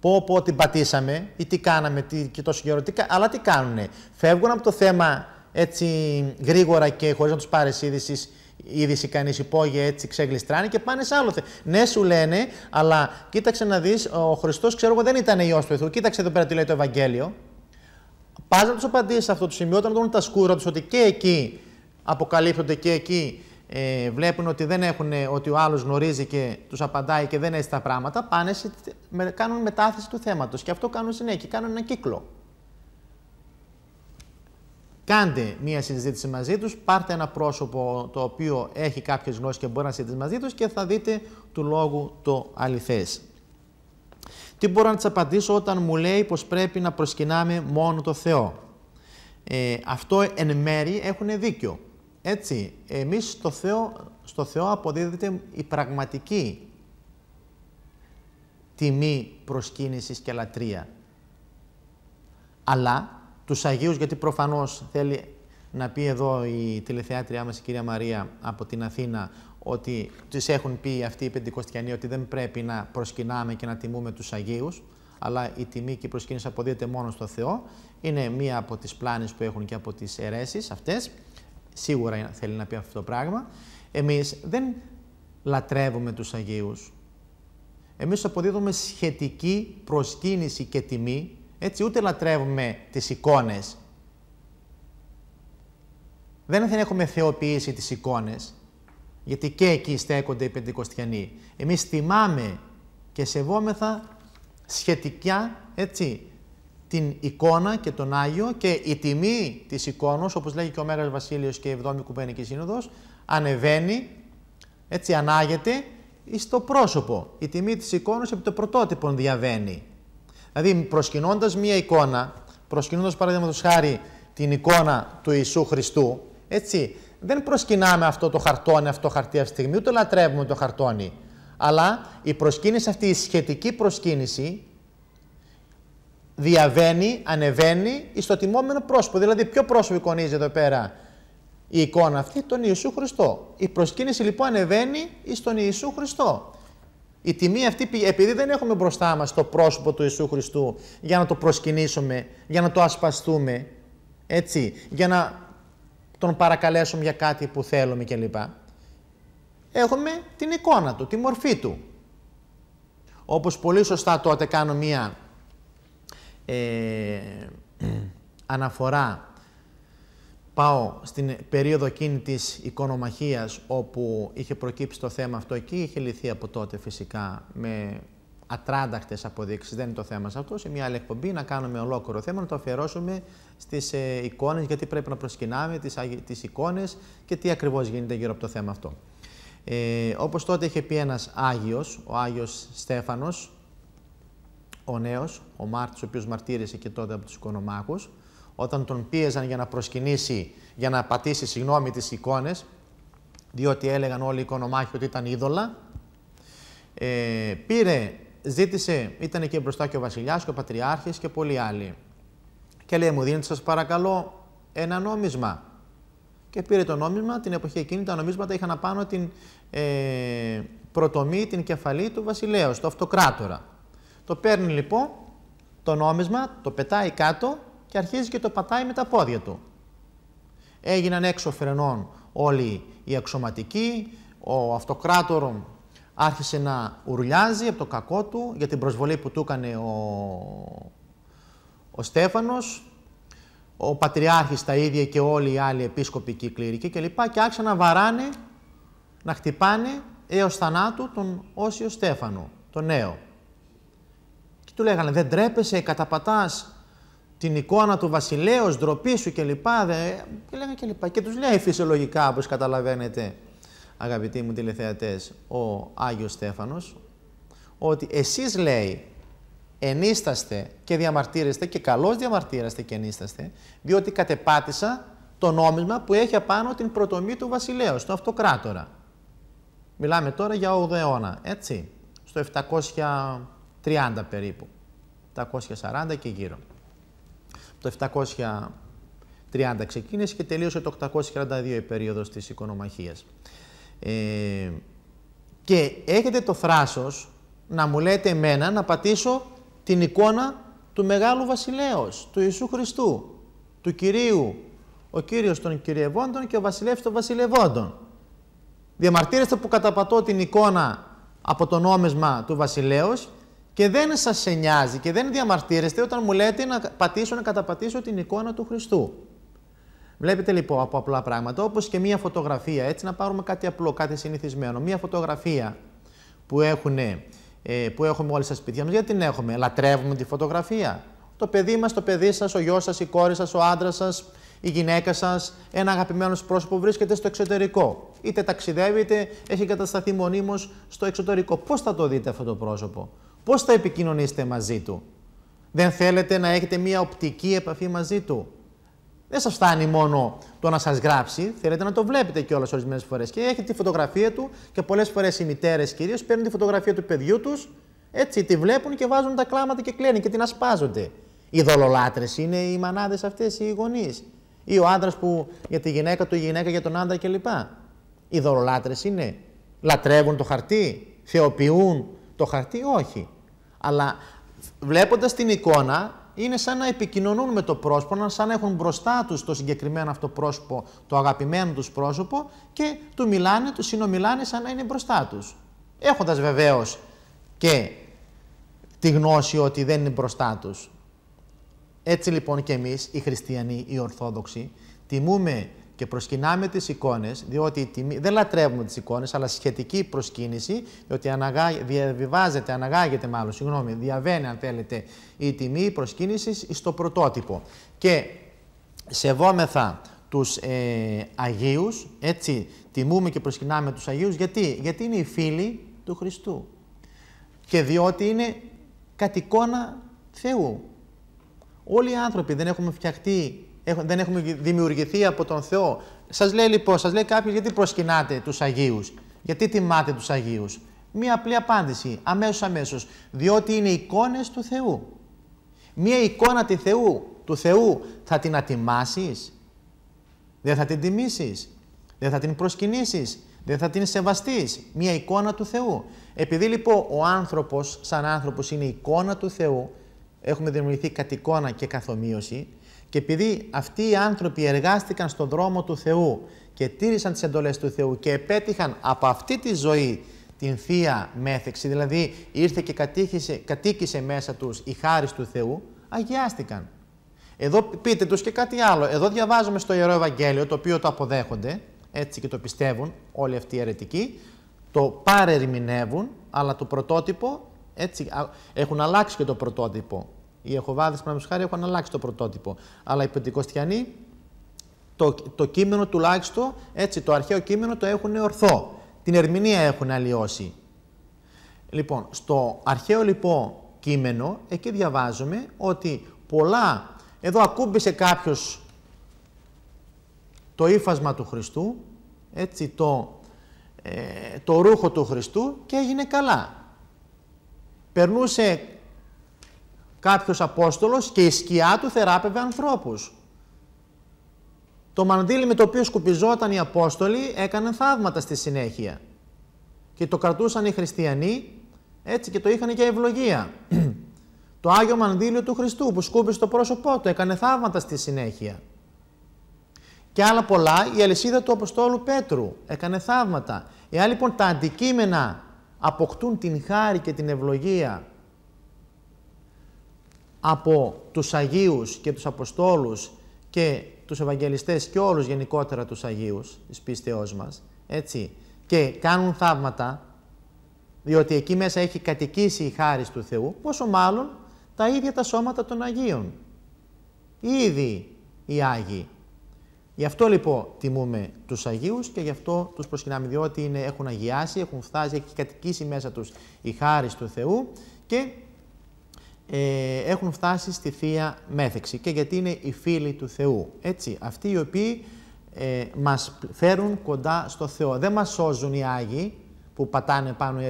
Πω, πω, την πατήσαμε ή τι κάναμε τι, και τόσο καιρό. αλλά τι κάνουνε. Φεύγουν από το θέμα έτσι γρήγορα και χωρίς να τους πάρεις είδησης η είδηση κανείς υπόγεια έτσι ξεγλιστράνε και πάνε σε άλλο. Ναι, σου λένε, αλλά κοίταξε να δεις, ο Χριστός, ξέρω εγώ, δεν ήταν ιό του Ιθού. Κοίταξε εδώ πέρα τι λέει το Ευαγγέλιο. Πας να τους απαντήσεις αυτό το σημείο, όταν δουν τα σκούρα τους ότι και εκεί αποκαλύπτονται και εκεί ε, βλέπουν ότι, δεν έχουν, ε, ότι ο άλλος γνωρίζει και τους απαντάει και δεν έτσι τα πράγματα, πάνε σε, κάνουν μετάθεση του θέματος. Και αυτό κάνουν συνέχεια, κάνουν ένα κύκλο. Κάντε μία συζήτηση μαζί τους, πάρτε ένα πρόσωπο το οποίο έχει κάποιες γνώσεις και μπορεί να συζητήσει μαζί τους και θα δείτε του λόγου το αληθές. Τι μπορώ να της απαντήσω όταν μου λέει πως πρέπει να προσκυνάμε μόνο το Θεό. Ε, αυτό εν μέρη έχουν δίκιο. Έτσι, εμείς στο Θεό, στο Θεό αποδίδεται η πραγματική τιμή προσκύνησης και λατρεία. Αλλά τους Αγίους, γιατί προφανώς θέλει να πει εδώ η τηλεθεάτριά μας, η κυρία Μαρία, από την Αθήνα, ότι τις έχουν πει αυτοί οι πεντηκοστιανοί ότι δεν πρέπει να προσκυνάμε και να τιμούμε τους Αγίους, αλλά η τιμή και η προσκύνηση αποδίδεται μόνο στο Θεό. Είναι μία από τις πλάνες που έχουν και από τις αιρέσεις αυτές. Σίγουρα θέλει να πει αυτό το πράγμα. Εμείς δεν λατρεύουμε τους Αγίους. Εμείς αποδίδουμε σχετική προσκύνηση και τιμή έτσι, ούτε λατρεύουμε τις εικόνες. Δεν θα έχουμε θεοποιήσει τις εικόνες, γιατί και εκεί στέκονται οι πεντηκοστιανοί. Εμείς τιμάμε και σεβόμεθα σχετικά, έτσι, την εικόνα και τον Άγιο και η τιμή της εικόνος, όπως λέγει και ο Μέγας Βασίλειος και η Εβδόμη Κουμπένικη Σύνοδος, ανεβαίνει, έτσι ανάγεται, στο πρόσωπο. Η τιμή της εικόνος επί το πρωτότυπο διαβαίνει. Δηλαδή, προσκυνώντας μία εικόνα, προσκυνώντας παραδείγματος χάρη την εικόνα του Ιησού Χριστού, έτσι, δεν προσκυνάμε αυτό το χαρτόνι, αυτό το χαρτί αυτή τη στιγμή, ούτε λατρεύουμε το χαρτόνι. Αλλά η προσκύνηση αυτή, η σχετική προσκύνηση, διαβαίνει, ανεβαίνει στο τιμόμενο πρόσωπο. Δηλαδή, ποιο πρόσωπο εικονίζει εδώ πέρα η εικόνα αυτή, τον Ιησού Χριστό. Η προσκύνηση λοιπόν ανεβαίνει στον Ιησού Χριστό. Η τιμή αυτή, επειδή δεν έχουμε μπροστά μας το πρόσωπο του Ιησού Χριστού για να το προσκυνήσουμε, για να το ασπαστούμε, έτσι, για να τον παρακαλέσουμε για κάτι που θέλουμε κλπ. Έχουμε την εικόνα του, τη μορφή του. Όπως πολύ σωστά τότε κάνω μία ε, [CLEARS THROAT] αναφορά πάω στην περίοδο εκείνη της οικονομαχίας όπου είχε προκύψει το θέμα αυτό και είχε λυθεί από τότε φυσικά με ατράνταχτες αποδείξεις, δεν είναι το θέμα αυτό, σε μια άλλη εκπομπή να κάνουμε ολόκληρο θέμα, να το αφιερώσουμε στις εικόνε εικόνες, γιατί πρέπει να προσκυνάμε τις, τις εικόνες και τι ακριβώς γίνεται γύρω από το θέμα αυτό. Ε, όπως τότε είχε πει ένας Άγιος, ο Άγιος Στέφανος, ο νέος, ο Μάρτης, ο οποίος μαρτύρησε και τότε από τους οικονομάχους, όταν τον πίεζαν για να προσκυνήσει, για να πατήσει συγγνώμη τις εικόνες, διότι έλεγαν όλοι οι οικονομάχοι ότι ήταν είδωλα. Ε, πήρε, ζήτησε, ήταν εκεί μπροστά και ο βασιλιάς και ο πατριάρχης και πολλοί άλλοι. Και λέει, μου δίνετε σας παρακαλώ ένα νόμισμα. Και πήρε το νόμισμα, την εποχή εκείνη τα νομίσματα είχαν απάνω την ε, προτομή, την κεφαλή του βασιλέως, το αυτοκράτορα. Το παίρνει λοιπόν το νόμισμα, το πετάει κάτω και αρχίζει και το πατάει με τα πόδια του. Έγιναν έξω φρενών όλοι οι αξιωματικοί, ο αυτοκράτορο άρχισε να ουρλιάζει από το κακό του για την προσβολή που του έκανε ο, ο Στέφανος, ο Πατριάρχης τα ίδια και όλοι οι άλλοι επίσκοποι και οι κληρικοί κλπ. Και άρχισαν να βαράνε, να χτυπάνε έως θανάτου τον Όσιο Στέφανο, τον νέο. Και του λέγανε δεν τρέπεσαι, καταπατάς την εικόνα του βασιλέως, ντροπή σου κλπ. Και του Και τους λέει φυσιολογικά, όπως καταλαβαίνετε, αγαπητοί μου τηλεθεατές, ο Άγιος Στέφανος, ότι εσείς λέει, ενίσταστε και διαμαρτύρεστε και καλώς διαμαρτύρεστε και ενίσταστε, διότι κατεπάτησα το νόμισμα που έχει απάνω την προτομή του βασιλέως, του αυτοκράτορα. Μιλάμε τώρα για 8ο αιώνα, έτσι, στο 730 περίπου, 740 και γύρω. Το 730 ξεκίνησε και τελείωσε το 842 η περίοδος της οικονομαχίας. Ε, και έχετε το θράσος να μου λέτε εμένα να πατήσω την εικόνα του Μεγάλου Βασιλέως, του Ιησού Χριστού, του Κυρίου, ο Κύριος των Κυριευόντων και ο Βασιλεύς των Βασιλευόντων. Διαμαρτύρεστε που καταπατώ την εικόνα από το νόμισμα του Βασιλέως και δεν σας εννοιάζει και δεν διαμαρτύρεστε όταν μου λέτε να πατήσω, να καταπατήσω την εικόνα του Χριστού. Βλέπετε λοιπόν από απλά πράγματα, όπως και μία φωτογραφία, έτσι να πάρουμε κάτι απλό, κάτι συνηθισμένο. Μία φωτογραφία που, έχουν, ε, που έχουμε όλοι στα σπίτια μας, γιατί την έχουμε, λατρεύουμε τη φωτογραφία. Το παιδί μας, το παιδί σας, ο γιος σας, η κόρη σας, ο άντρας σας, η γυναίκα σας, ένα αγαπημένο πρόσωπο βρίσκεται στο εξωτερικό. Είτε ταξιδεύετε, έχει κατασταθεί μονίμως στο εξωτερικό. Πώς θα το δείτε αυτό το πρόσωπο. Πώς θα επικοινωνήσετε μαζί του. Δεν θέλετε να έχετε μία οπτική επαφή μαζί του. Δεν σας φτάνει μόνο το να σας γράψει, θέλετε να το βλέπετε κιόλας ορισμένες φορές. Και έχετε τη φωτογραφία του και πολλές φορές οι μητέρες κυρίως παίρνουν τη φωτογραφία του παιδιού τους, έτσι τη βλέπουν και βάζουν τα κλάματα και κλαίνουν και την ασπάζονται. Οι δολολάτρες είναι οι μανάδες αυτές, οι γονει Ή ο άντρας που για τη γυναίκα του, η γυναίκα για τον άντρα κλπ. Οι δολολάτρες είναι. Λατρεύουν το χαρτί, θεοποιούν το χαρτί, όχι. Αλλά βλέποντας την εικόνα, είναι σαν να επικοινωνούν με το πρόσωπο, σαν να έχουν μπροστά τους το συγκεκριμένο αυτό πρόσωπο, το αγαπημένο τους πρόσωπο και του μιλάνε, του συνομιλάνε σαν να είναι μπροστά τους. Έχοντας βεβαίως και τη γνώση ότι δεν είναι μπροστά τους. Έτσι λοιπόν και εμείς οι χριστιανοί, οι Ορθόδοξοι, τιμούμε και προσκυνάμε τις εικόνες, διότι η τιμή, δεν λατρεύουμε τις εικόνες, αλλά σχετική προσκύνηση, διότι αναγά, διαβιβάζεται, αναγάγεται μάλλον, συγγνώμη, διαβαίνει αν θέλετε η τιμή προσκύνησης στο πρωτότυπο. Και σεβόμεθα τους ε, Αγίους, έτσι τιμούμε και προσκυνάμε τους Αγίους, γιατί, γιατί είναι οι φίλοι του Χριστού και διότι είναι κατ' εικόνα Θεού. Όλοι οι άνθρωποι δεν έχουμε φτιαχτεί δεν έχουμε δημιουργηθεί από τον Θεό. Σας λέει λοιπόν, σας λέει κάποιος, γιατί προσκυνάτε τους Αγίους, γιατί τιμάτε τους Αγίους. Μία απλή απάντηση, αμέσως αμέσως. Διότι είναι εικόνες του Θεού. Μία εικόνα τη Θεού, του Θεού θα την ατιμάσεις, δεν θα την τιμήσεις, δεν θα την προσκυνήσεις, δεν θα την σεβαστείς. Μία εικόνα του Θεού. Επειδή λοιπόν ο άνθρωπος, σαν άνθρωπος, είναι εικόνα του Θεού, έχουμε δημιουργηθεί κατ' εικόνα και καθομοίωση, και επειδή αυτοί οι άνθρωποι εργάστηκαν στον δρόμο του Θεού και τήρησαν τις εντολές του Θεού και επέτυχαν από αυτή τη ζωή την Θεία Μέθεξη, δηλαδή ήρθε και κατήχησε, κατοίκησε μέσα τους η χάρις του Θεού, αγιάστηκαν. Εδώ πείτε τους και κάτι άλλο. Εδώ διαβάζουμε στο Ιερό Ευαγγέλιο, το οποίο το αποδέχονται, έτσι και το πιστεύουν όλοι αυτοί οι αιρετικοί, το παρερμηνεύουν, αλλά το πρωτότυπο, έτσι, έχουν αλλάξει και το πρωτότυπο. Οι Εχοβάδε, παραδείγματος χάρη, έχουν αλλάξει το πρωτότυπο. Αλλά οι Πεντηκοστιανοί το, το κείμενο τουλάχιστον, έτσι, το αρχαίο κείμενο το έχουν ορθό. Την ερμηνεία έχουν αλλοιώσει. Λοιπόν, στο αρχαίο λοιπόν κείμενο, εκεί διαβάζουμε ότι πολλά... Εδώ ακούμπησε κάποιος το ύφασμα του Χριστού, έτσι, το, ε, το ρούχο του Χριστού και έγινε καλά. Περνούσε κάποιος Απόστολος και η σκιά του θεράπευε ανθρώπους. Το μανδύλι με το οποίο σκουπιζόταν οι Απόστολοι έκανε θαύματα στη συνέχεια. Και το κρατούσαν οι χριστιανοί, έτσι και το είχαν και ευλογία. [CLEARS THROAT] το Άγιο Μανδύλιο του Χριστού που σκούπισε το πρόσωπό του, έκανε θαύματα στη συνέχεια. Και άλλα πολλά, η αλυσίδα του Αποστόλου Πέτρου έκανε θαύματα. Εάν λοιπόν τα αντικείμενα αποκτούν την χάρη και την ευλογία από τους Αγίους και τους Αποστόλους και τους Ευαγγελιστές και όλους γενικότερα τους Αγίους της πίστεώς μας, έτσι, και κάνουν θαύματα, διότι εκεί μέσα έχει κατοικήσει η χάρη του Θεού, πόσο μάλλον τα ίδια τα σώματα των Αγίων. Ήδη οι Άγιοι. Γι' αυτό λοιπόν τιμούμε τους Αγίους και γι' αυτό τους προσκυνάμε, διότι είναι, έχουν αγιάσει, έχουν φτάσει, έχει κατοικήσει μέσα τους η χάρη του Θεού και ε, έχουν φτάσει στη Θεία Μέθεξη και γιατί είναι οι φίλοι του Θεού. Έτσι, αυτοί οι οποίοι ε, μας φέρουν κοντά στο Θεό. Δεν μας σώζουν οι Άγιοι που πατάνε πάνω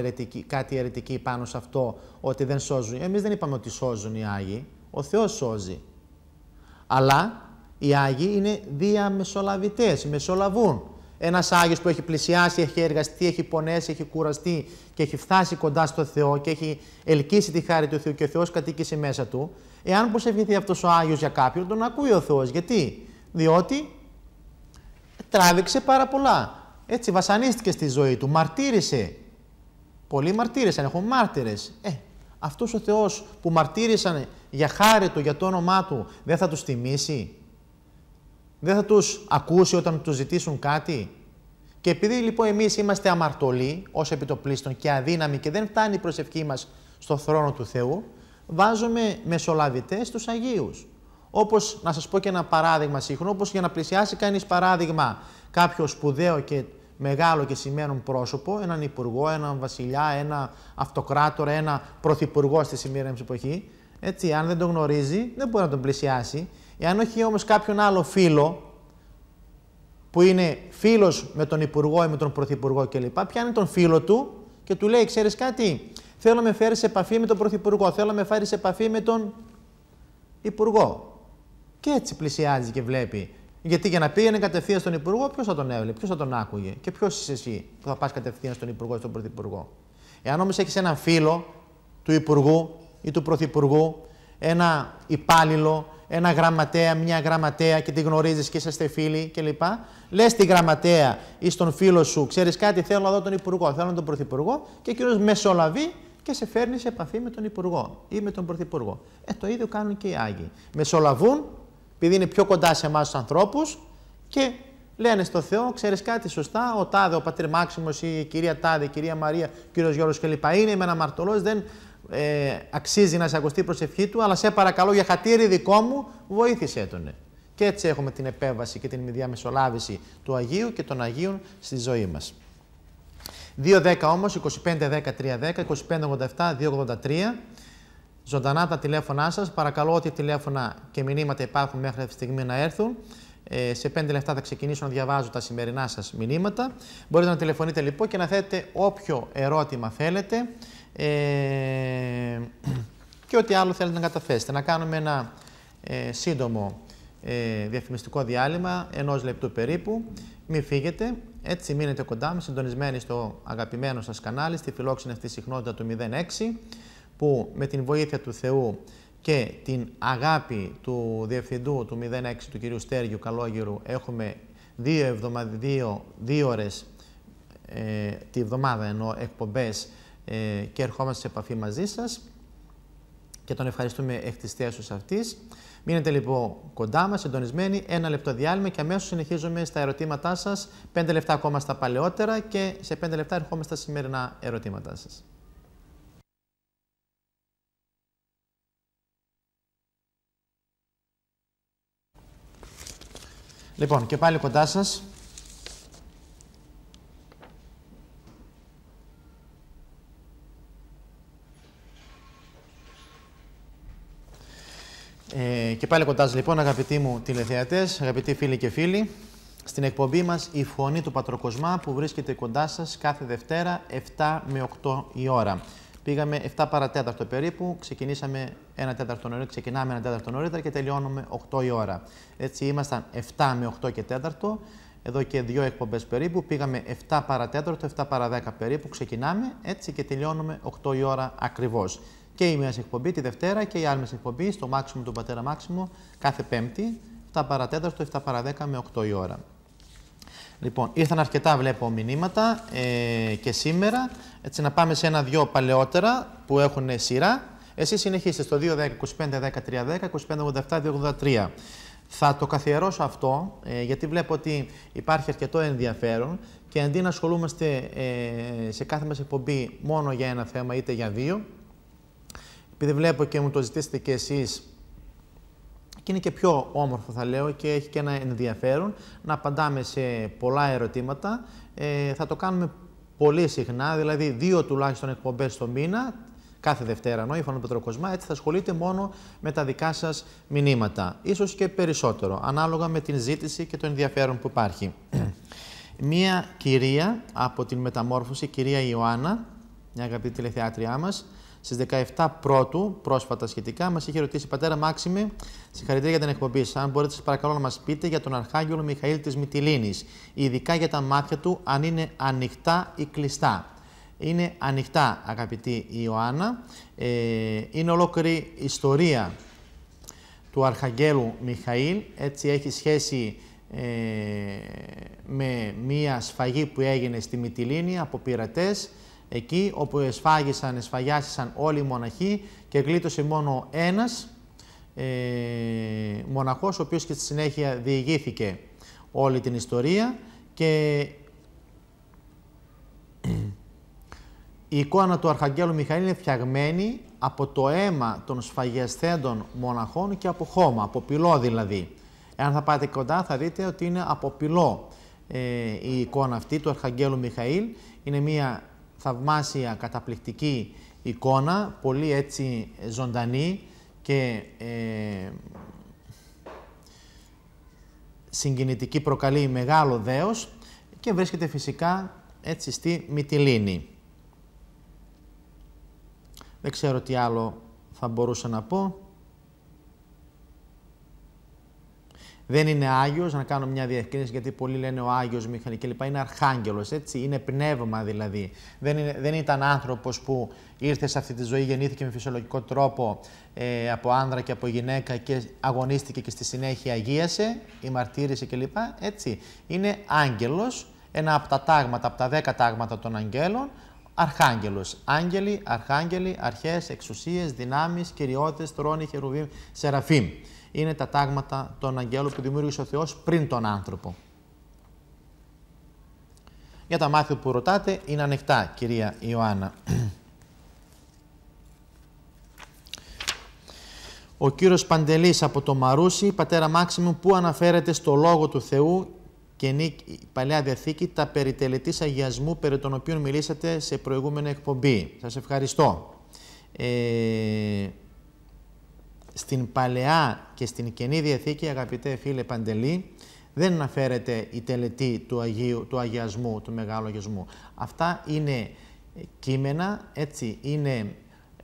κάτι αιρετική πάνω σε αυτό ότι δεν σώζουν. Εμείς δεν είπαμε ότι σώζουν οι Άγιοι. Ο Θεός σώζει. Αλλά οι Άγιοι είναι διαμεσολαβητές, μεσολαβούν. Ένας Άγιος που έχει πλησιάσει, έχει εργαστεί, έχει πονέσει, έχει κουραστεί και έχει φτάσει κοντά στο Θεό και έχει ελκύσει τη χάρη του Θεού και ο Θεός κατοίκησε μέσα του. Εάν προσευχηθεί αυτός ο Άγιος για κάποιον, τον ακούει ο Θεός. Γιατί? Διότι τράβηξε πάρα πολλά. Έτσι, βασανίστηκε στη ζωή του, μαρτύρησε. Πολλοί μαρτύρησαν, έχουν μάρτυρες. Ε, αυτός ο Θεός που μαρτύρησαν για χάρη του, για το όνομά του, δεν θα τους τιμήσει. Δεν θα τους ακούσει όταν τους ζητήσουν κάτι. Και επειδή λοιπόν εμείς είμαστε αμαρτωλοί ως επιτοπλίστων και αδύναμοι και δεν φτάνει η προσευχή μας στο θρόνο του Θεού, βάζουμε μεσολαβητές τους Αγίους. Όπως να σας πω και ένα παράδειγμα σύγχρονο, όπως για να πλησιάσει κανείς παράδειγμα κάποιο σπουδαίο και μεγάλο και σημαίνον πρόσωπο, έναν υπουργό, έναν βασιλιά, ένα αυτοκράτορα, ένα πρωθυπουργό στη σημερινή εποχή, έτσι, αν δεν τον γνωρίζει, δεν μπορεί να τον πλησιάσει. Εάν όχι όμως κάποιον άλλο φίλο, που είναι φίλος με τον Υπουργό ή με τον Πρωθυπουργό κλπ, πιάνει τον φίλο του και του λέει, ξέρεις κάτι, θέλω να με φέρεις σε επαφή με τον Πρωθυπουργό, θέλω να με φέρεις σε επαφή με τον Υπουργό. Και έτσι πλησιάζει και βλέπει. Γιατί για να πήγαινε κατευθείαν στον Υπουργό, ποιος θα τον έβλεπε, ποιος θα τον άκουγε και ποιος είσαι εσύ που θα πας κατευθείαν στον Υπουργό ή στον Πρωθυπουργό. Εάν όμως έχεις έναν φίλο του Υπουργού ή του Πρωθυπουργού ένα υπάλληλο, ένα γραμματέα, μια γραμματέα και τη γνωρίζεις και είσαστε φίλοι κλπ. Λες τη γραμματέα ή στον φίλο σου, ξέρεις κάτι, θέλω να δω τον υπουργό, θέλω τον πρωθυπουργό και εκείνο μεσολαβεί και σε φέρνει σε επαφή με τον υπουργό ή με τον πρωθυπουργό. Ε, το ίδιο κάνουν και οι άγιοι. Μεσολαβούν, επειδή είναι πιο κοντά σε εμάς τους ανθρώπους και λένε στο Θεό, ξέρεις κάτι σωστά, ο Τάδε, ο πατήρ η κυρία Τάδε, η κυρία Μαρία, ο κύριος Γιώργος κλπ. Είναι με ένα μαρτωλός, δεν ε, αξίζει να σε ακουστεί η προσευχή του, αλλά σε παρακαλώ για χατήρι δικό μου, βοήθησέ τον. Ναι. Και έτσι έχουμε την επέμβαση και την διαμεσολάβηση του Αγίου και των Αγίων στη ζωή μας. 2 10 ομω όμως, 25-10-3-10, 87 283 ζωντανα τα τηλέφωνά σας, Παρακαλώ ό,τι τηλέφωνα και μηνύματα υπάρχουν μέχρι αυτή τη στιγμή να έρθουν. Ε, σε 5 λεπτά θα ξεκινήσω να διαβάζω τα σημερινά σας μηνύματα. Μπορείτε να τηλεφωνείτε λοιπόν και να θέτε όποιο ερώτημα θέλετε ε, [CLEARS THROAT] και ό,τι άλλο θέλετε να καταθέσετε. Να κάνουμε ένα ε, σύντομο ε, διαφημιστικό διάλειμμα, ενός λεπτού περίπου. Μην φύγετε, έτσι μείνετε κοντά μου, συντονισμένοι στο αγαπημένο σας κανάλι, στη φιλόξενη αυτή συχνότητα του 06, που με την βοήθεια του Θεού και την αγάπη του Διευθυντού του 06 του κυρίου Στέργιου Καλόγυρου έχουμε δύο, εβδομα, δύο, δύο ώρες ε, τη εβδομάδα ενώ εκπομπές ε, και ερχόμαστε σε επαφή μαζί σας και τον ευχαριστούμε εκ της θέσης αυτής. Μείνετε λοιπόν κοντά μας, συντονισμένοι, ένα λεπτό διάλειμμα και αμέσως συνεχίζουμε στα ερωτήματά σας. Πέντε λεπτά ακόμα στα παλαιότερα και σε πέντε λεπτά ερχόμαστε στα σημερινά ερωτήματά σας. Λοιπόν, και πάλι κοντά σας. και πάλι κοντά λοιπόν, αγαπητοί μου τηλεθεατές, αγαπητοί φίλοι και φίλοι, στην εκπομπή μας «Η Φωνή του Πατροκοσμά» που βρίσκεται κοντά σας κάθε Δευτέρα 7 με 8 η ώρα. Πήγαμε 7 παρατέταρτο περίπου, ξεκινήσαμε ένα τέταρτο νωρίτερα, ξεκινάμε ένα τέταρτο νωρίτερα και τελειώνουμε 8 η ώρα. Έτσι ήμασταν 7 με 8 και τέταρτο, εδώ και δύο εκπομπές περίπου, πήγαμε 7 παρατέταρτο, 7 παρα 10 περίπου, ξεκινάμε έτσι και τελειώνουμε 8 η ώρα ακριβώς και η μια εκπομπή τη Δευτέρα και η άλλη μέσα εκπομπή στο Μάξιμο του Πατέρα Μάξιμο κάθε Πέμπτη, 7 παρατέταρτο, 7 παρα 10 με 8 η ώρα. Λοιπόν, ήρθαν αρκετά βλέπω μηνύματα ε, και σήμερα. Έτσι να πάμε σε ένα-δυο παλαιότερα που έχουν σειρά. Εσείς συνεχίστε στο 2-10-25-10-3-10-25-87-283. Θα το καθιερώσω αυτό, ε, γιατί βλέπω ότι υπάρχει αρκετό ενδιαφέρον και αντί να ασχολούμαστε ε, σε κάθε μας εκπομπή μόνο για ένα θέμα είτε για δύο, επειδή βλέπω και μου το ζητήσετε και εσείς και είναι και πιο όμορφο θα λέω και έχει και ένα ενδιαφέρον να απαντάμε σε πολλά ερωτήματα. Ε, θα το κάνουμε πολύ συχνά, δηλαδή δύο τουλάχιστον εκπομπές το μήνα, κάθε Δευτέρα ενώ η Πετροκοσμά, έτσι θα ασχολείται μόνο με τα δικά σας μηνύματα. Ίσως και περισσότερο, ανάλογα με την ζήτηση και το ενδιαφέρον που υπάρχει. [CLEARS THROAT] Μία κυρία από την μεταμόρφωση, κυρία Ιωάννα, μια αγαπητή τηλεθεάτριά μας, Στις 17 Πρώτου, πρόσφατα σχετικά, μας είχε ρωτήσει πατέρα Μάξιμη, συγχαρητήρια για την εκπομπή σας. Αν μπορείτε, σας παρακαλώ να μας πείτε για τον Αρχάγγελο Μιχαήλ της Μυτιλίνης, ειδικά για τα μάτια του, αν είναι ανοιχτά ή κλειστά. Είναι ανοιχτά, αγαπητή Ιωάννα. Ε, είναι ολόκληρη ιστορία του Αρχαγγέλου Μιχαήλ. Έτσι έχει σχέση ε, με μία σφαγή που έγινε στη Μυτιλίνη από πειρατές εκεί όπου εσφάγισαν, εσφαγιάσισαν όλοι οι μοναχοί και γλίτωσε μόνο ένας ε, μοναχός, ο οποίος και στη συνέχεια διηγήθηκε όλη την ιστορία και η εικόνα του Αρχαγγέλου Μιχαήλ είναι φτιαγμένη από το αίμα των σφαγιαστέντων μοναχών και από χώμα, από πυλό δηλαδή. Εάν θα πάτε κοντά θα δείτε ότι είναι από πυλό ε, η εικόνα αυτή του Αρχαγγέλου Μιχαήλ. Είναι μια θαυμάσια, καταπληκτική εικόνα, πολύ έτσι ε, ζωντανή και ε, συγκινητική προκαλεί μεγάλο δέος και βρίσκεται φυσικά έτσι στη Μυτιλίνη. Δεν ξέρω τι άλλο θα μπορούσα να πω. δεν είναι Άγιος, να κάνω μια διευκρίνηση γιατί πολλοί λένε ο Άγιος Μιχαήλ κλπ. Είναι Αρχάγγελος, έτσι. Είναι πνεύμα δηλαδή. Δεν, είναι, δεν ήταν άνθρωπος που ήρθε σε αυτή τη ζωή, γεννήθηκε με φυσιολογικό τρόπο ε, από άνδρα και από γυναίκα και αγωνίστηκε και στη συνέχεια αγίασε, η μαρτύρησε κλπ. Έτσι. Είναι Άγγελος, ένα από τα τάγματα, από τα δέκα τάγματα των Αγγέλων, Αρχάγγελος. Άγγελοι, αρχάγγελοι, αρχές, εξουσίες, δυνάμεις, κυριότητες, Τρόνοι, χερουβίμ, σεραφείμ είναι τα τάγματα των αγγέλων που δημιούργησε ο Θεός πριν τον άνθρωπο. Για τα μάθη που ρωτάτε είναι ανοιχτά, κυρία Ιωάννα. Ο κύριος Παντελής από το Μαρούσι, πατέρα Μάξιμου, που αναφέρεται στο Λόγο του Θεού και η Παλαιά Διαθήκη, τα περιτελετής αγιασμού περί των οποίων μιλήσατε σε προηγούμενη εκπομπή. Σας ευχαριστώ. Ε, στην Παλαιά και στην Καινή Διαθήκη, αγαπητέ φίλε Παντελή, δεν αναφέρεται η τελετή του, Αγίου, του Αγιασμού, του Μεγάλου Αγιασμού. Αυτά είναι κείμενα, έτσι, είναι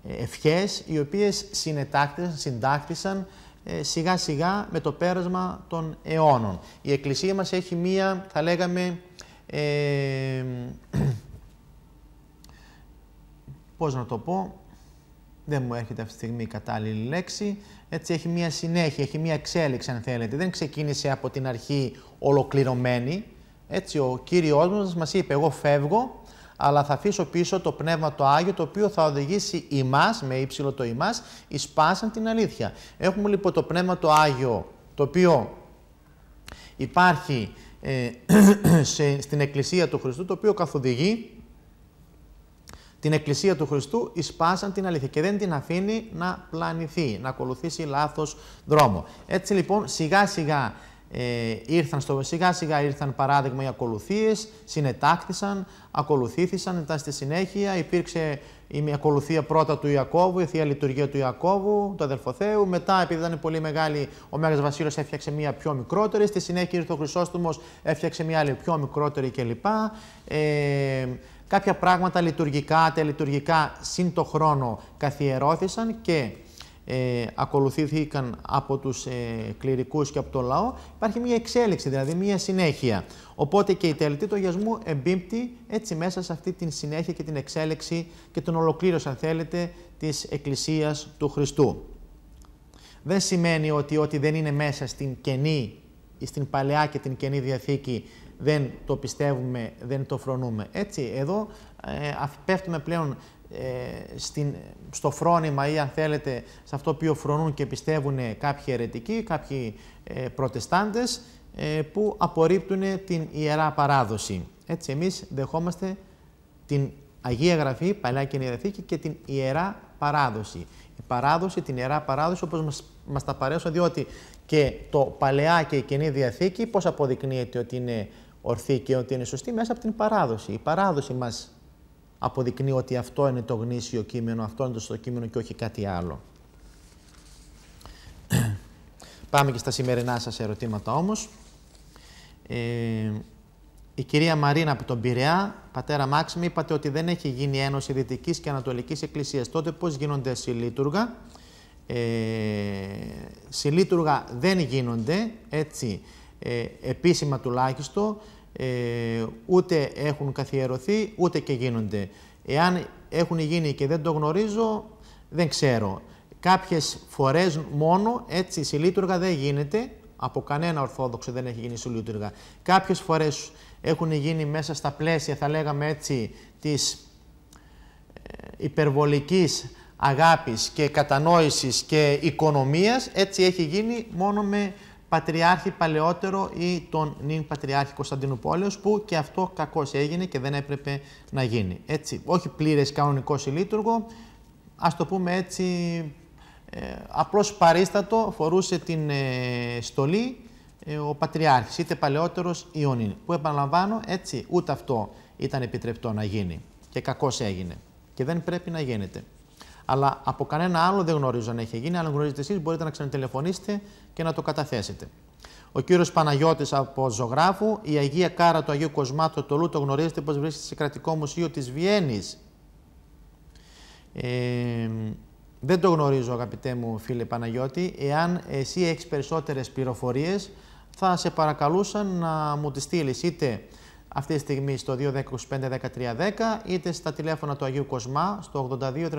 ε, ευχές οι οποίες συνετάκτησαν, συντάκτησαν ε, σιγά σιγά με το πέρασμα των αιώνων. Η Εκκλησία μας έχει μία, θα λέγαμε, ε, [CLEARS THROAT] πώς να το πω, δεν μου έρχεται αυτή τη στιγμή η κατάλληλη λέξη. Έτσι έχει μία συνέχεια, έχει μία εξέλιξη αν θέλετε. Δεν ξεκίνησε από την αρχή ολοκληρωμένη. Έτσι ο Κύριος μας μας είπε εγώ φεύγω, αλλά θα αφήσω πίσω το Πνεύμα το Άγιο, το οποίο θα οδηγήσει ημάς, με ύψιλο το ημάς, εις πάσαν την αλήθεια. Έχουμε λοιπόν το Πνεύμα το Άγιο, το οποίο υπάρχει ε, [CLEARS THROAT] σε, στην Εκκλησία του Χριστού, το οποίο καθοδηγεί την Εκκλησία του Χριστού εισπάσαν την αλήθεια και δεν την αφήνει να πλανηθεί, να ακολουθήσει λάθος δρόμο. Έτσι λοιπόν σιγά σιγά ε, ήρθαν στο, σιγά σιγά ήρθαν παράδειγμα οι ακολουθίες, συνετάκτησαν, ακολουθήθησαν, μετά στη συνέχεια υπήρξε η ακολουθία πρώτα του Ιακώβου, η Θεία Λειτουργία του Ιακώβου, του Αδελφοθέου. Μετά, επειδή ήταν πολύ μεγάλη, ο Μέγας Βασίλος έφτιαξε μία πιο μικρότερη. Στη συνέχεια ήρθε ο Χρυσόστομος, έφτιαξε μία άλλη πιο μικρότερη κλπ. Ε, Κάποια πράγματα λειτουργικά, τελειτουργικά, συν το χρόνο καθιερώθησαν και ε, ακολουθήθηκαν από τους ε, κληρικούς και από το λαό, υπάρχει μια εξέλιξη, δηλαδή μια συνέχεια. Οπότε και η τελετή του αγιασμού εμπίπτει έτσι μέσα σε αυτή την συνέχεια και την εξέλιξη και τον ολοκλήρωση, αν θέλετε, της Εκκλησίας του Χριστού. Δεν σημαίνει ότι ό,τι δεν είναι μέσα στην καινή ή στην παλαιά και την καινή διαθήκη δεν το πιστεύουμε, δεν το φρονούμε. Έτσι, εδώ ε, πέφτουμε πλέον ε, στην, στο φρόνημα ή αν θέλετε σε αυτό που φρονούν και πιστεύουν κάποιοι αιρετικοί, κάποιοι ε, προτεστάντες ε, που απορρίπτουν την Ιερά Παράδοση. Έτσι εμείς δεχόμαστε την Αγία Γραφή, Παλιά Καινή Διαθήκη και την Ιερά Παράδοση. Η παράδοση, την Ιερά Παράδοση όπως μας, τα παρέσω διότι και το Παλαιά και η Καινή Διαθήκη πώς αποδεικνύεται ότι είναι ορθή και ότι είναι σωστή μέσα από την παράδοση. Η παράδοση μας αποδεικνύει ότι αυτό είναι το γνήσιο κείμενο, αυτό είναι το στο κείμενο και όχι κάτι άλλο. Πάμε και στα σημερινά σας ερωτήματα όμως. Ε, η κυρία Μαρίνα από τον Πειραιά, πατέρα Μάξιμ, είπατε ότι δεν έχει γίνει ένωση Δυτικής και Ανατολικής Εκκλησίας. Τότε πώς γίνονται συλλήτουργα. Ε, συλλήτουργα δεν γίνονται, έτσι. Ε, επίσημα τουλάχιστον, ε, ούτε έχουν καθιερωθεί, ούτε και γίνονται. Εάν έχουν γίνει και δεν το γνωρίζω, δεν ξέρω. Κάποιες φορές μόνο, έτσι, συλλήτουργα δεν γίνεται, από κανένα Ορθόδοξο δεν έχει γίνει συλλήτουργα. Κάποιες φορές έχουν γίνει μέσα στα πλαίσια, θα λέγαμε έτσι, της ε, υπερβολικής αγάπης και κατανόησης και οικονομίας, έτσι έχει γίνει μόνο με Πατριάρχη παλαιότερο ή τον νυν Πατριάρχη Κωνσταντινούπολεως που και αυτό κακώς έγινε και δεν έπρεπε να γίνει. Έτσι, όχι πλήρες κανονικό συλλήτουργο, ας το πούμε έτσι ε, απλώς παρίστατο φορούσε την ε, στολή ε, ο Πατριάρχης, είτε παλαιότερος ή ο νυν, που επαναλαμβάνω έτσι ούτε αυτό ήταν επιτρεπτό να γίνει και κακώς έγινε και δεν πρέπει να γίνεται. Αλλά από κανένα άλλο δεν γνωρίζω αν έχει γίνει. Αν γνωρίζετε εσείς, μπορείτε να ξανατελεφωνήσετε και να το καταθέσετε. Ο κύριος Παναγιώτης από Ζωγράφου, η Αγία Κάρα του Αγίου Κοσμάτου Τολού, το γνωρίζετε πω βρίσκεται σε κρατικό μουσείο της Βιέννης. δεν το γνωρίζω, αγαπητέ μου φίλε Παναγιώτη. Εάν εσύ έχεις περισσότερες πληροφορίες, θα σε παρακαλούσα να μου τις στείλεις είτε αυτή τη στιγμή στο 210 είτε στα τηλέφωνα του Αγίου Κοσμά στο 82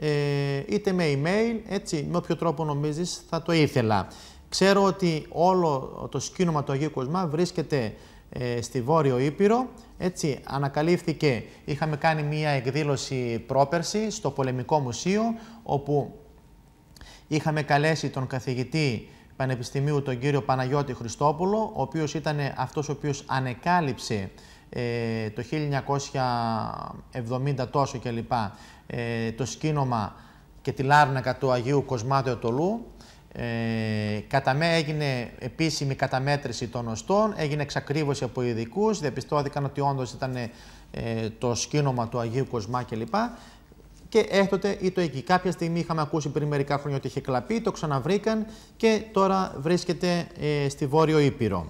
ε, είτε με email, έτσι, με όποιο τρόπο νομίζεις θα το ήθελα. Ξέρω ότι όλο το σκήνομα του Αγίου Κοσμά βρίσκεται ε, στη Βόρειο Ήπειρο, έτσι, ανακαλύφθηκε, είχαμε κάνει μία εκδήλωση πρόπερση στο Πολεμικό Μουσείο, όπου είχαμε καλέσει τον καθηγητή Πανεπιστημίου τον κύριο Παναγιώτη Χριστόπουλο, ο οποίος ήταν αυτός ο οποίος ανεκάλυψε ε, το 1970 τόσο και λοιπά ε, το σκήνομα και τη λάρνακα του Αγίου Κοσμάτου Ετολού. Ε, έγινε επίσημη καταμέτρηση των οστών, έγινε εξακρίβωση από ειδικούς, διαπιστώθηκαν ότι όντως ήταν ε, το σκήνομα του Αγίου Κοσμά κλπ και έκτοτε το εκεί. Κάποια στιγμή είχαμε ακούσει πριν μερικά χρόνια ότι είχε κλαπεί, το ξαναβρήκαν και τώρα βρίσκεται ε, στη Βόρειο Ήπειρο.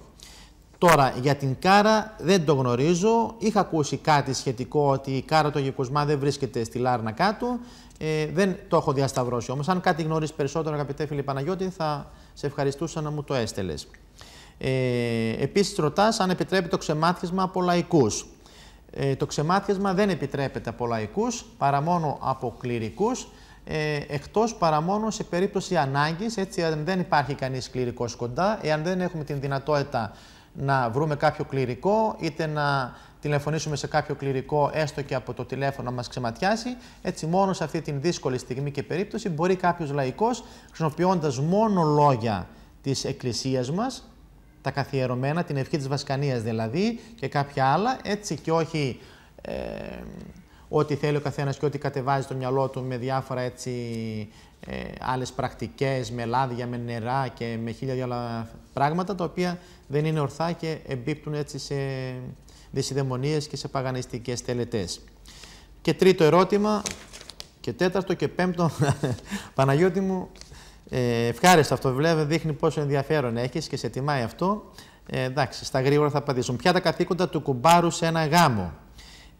Τώρα, για την Κάρα δεν το γνωρίζω. Είχα ακούσει κάτι σχετικό ότι η Κάρα το γεκοσμά δεν βρίσκεται στη Λάρνα κάτω. Ε, δεν το έχω διασταυρώσει όμως. Αν κάτι γνωρίζεις περισσότερο, αγαπητέ φίλε Παναγιώτη, θα σε ευχαριστούσα να μου το έστελες. Ε, επίσης ρωτάς αν επιτρέπει το ξεμάθισμα από λαϊκούς. Ε, το ξεμάτιασμα δεν επιτρέπεται από λαϊκούς, παρά μόνο από κληρικούς, ε, εκτός παρά μόνο σε περίπτωση ανάγκης, έτσι αν δεν υπάρχει κανείς κληρικός κοντά, εάν δεν έχουμε την δυνατότητα να βρούμε κάποιο κληρικό, είτε να τηλεφωνήσουμε σε κάποιο κληρικό έστω και από το τηλέφωνο να μας ξεματιάσει. Έτσι μόνο σε αυτή την δύσκολη στιγμή και περίπτωση μπορεί κάποιος λαϊκός, χρησιμοποιώντας μόνο λόγια της Εκκλησίας μας, τα καθιερωμένα, την ευχή της Βασκανίας δηλαδή και κάποια άλλα, έτσι και όχι ε, ό,τι θέλει ο καθένας και ό,τι κατεβάζει το μυαλό του με διάφορα έτσι ε, άλλες πρακτικές, με λάδια, με νερά και με χίλια και άλλα πράγματα τα οποία δεν είναι ορθά και εμπίπτουν έτσι σε δυσιδαιμονίες και σε παγανιστικές τελετές. Και τρίτο ερώτημα και τέταρτο και πέμπτο, [LAUGHS] Παναγιώτη μου, ε, αυτό βέβαια, δείχνει πόσο ενδιαφέρον έχεις και σε τιμάει αυτό. Ε, εντάξει, στα γρήγορα θα απαντήσουν. Ποια τα καθήκοντα του κουμπάρου σε ένα γάμο.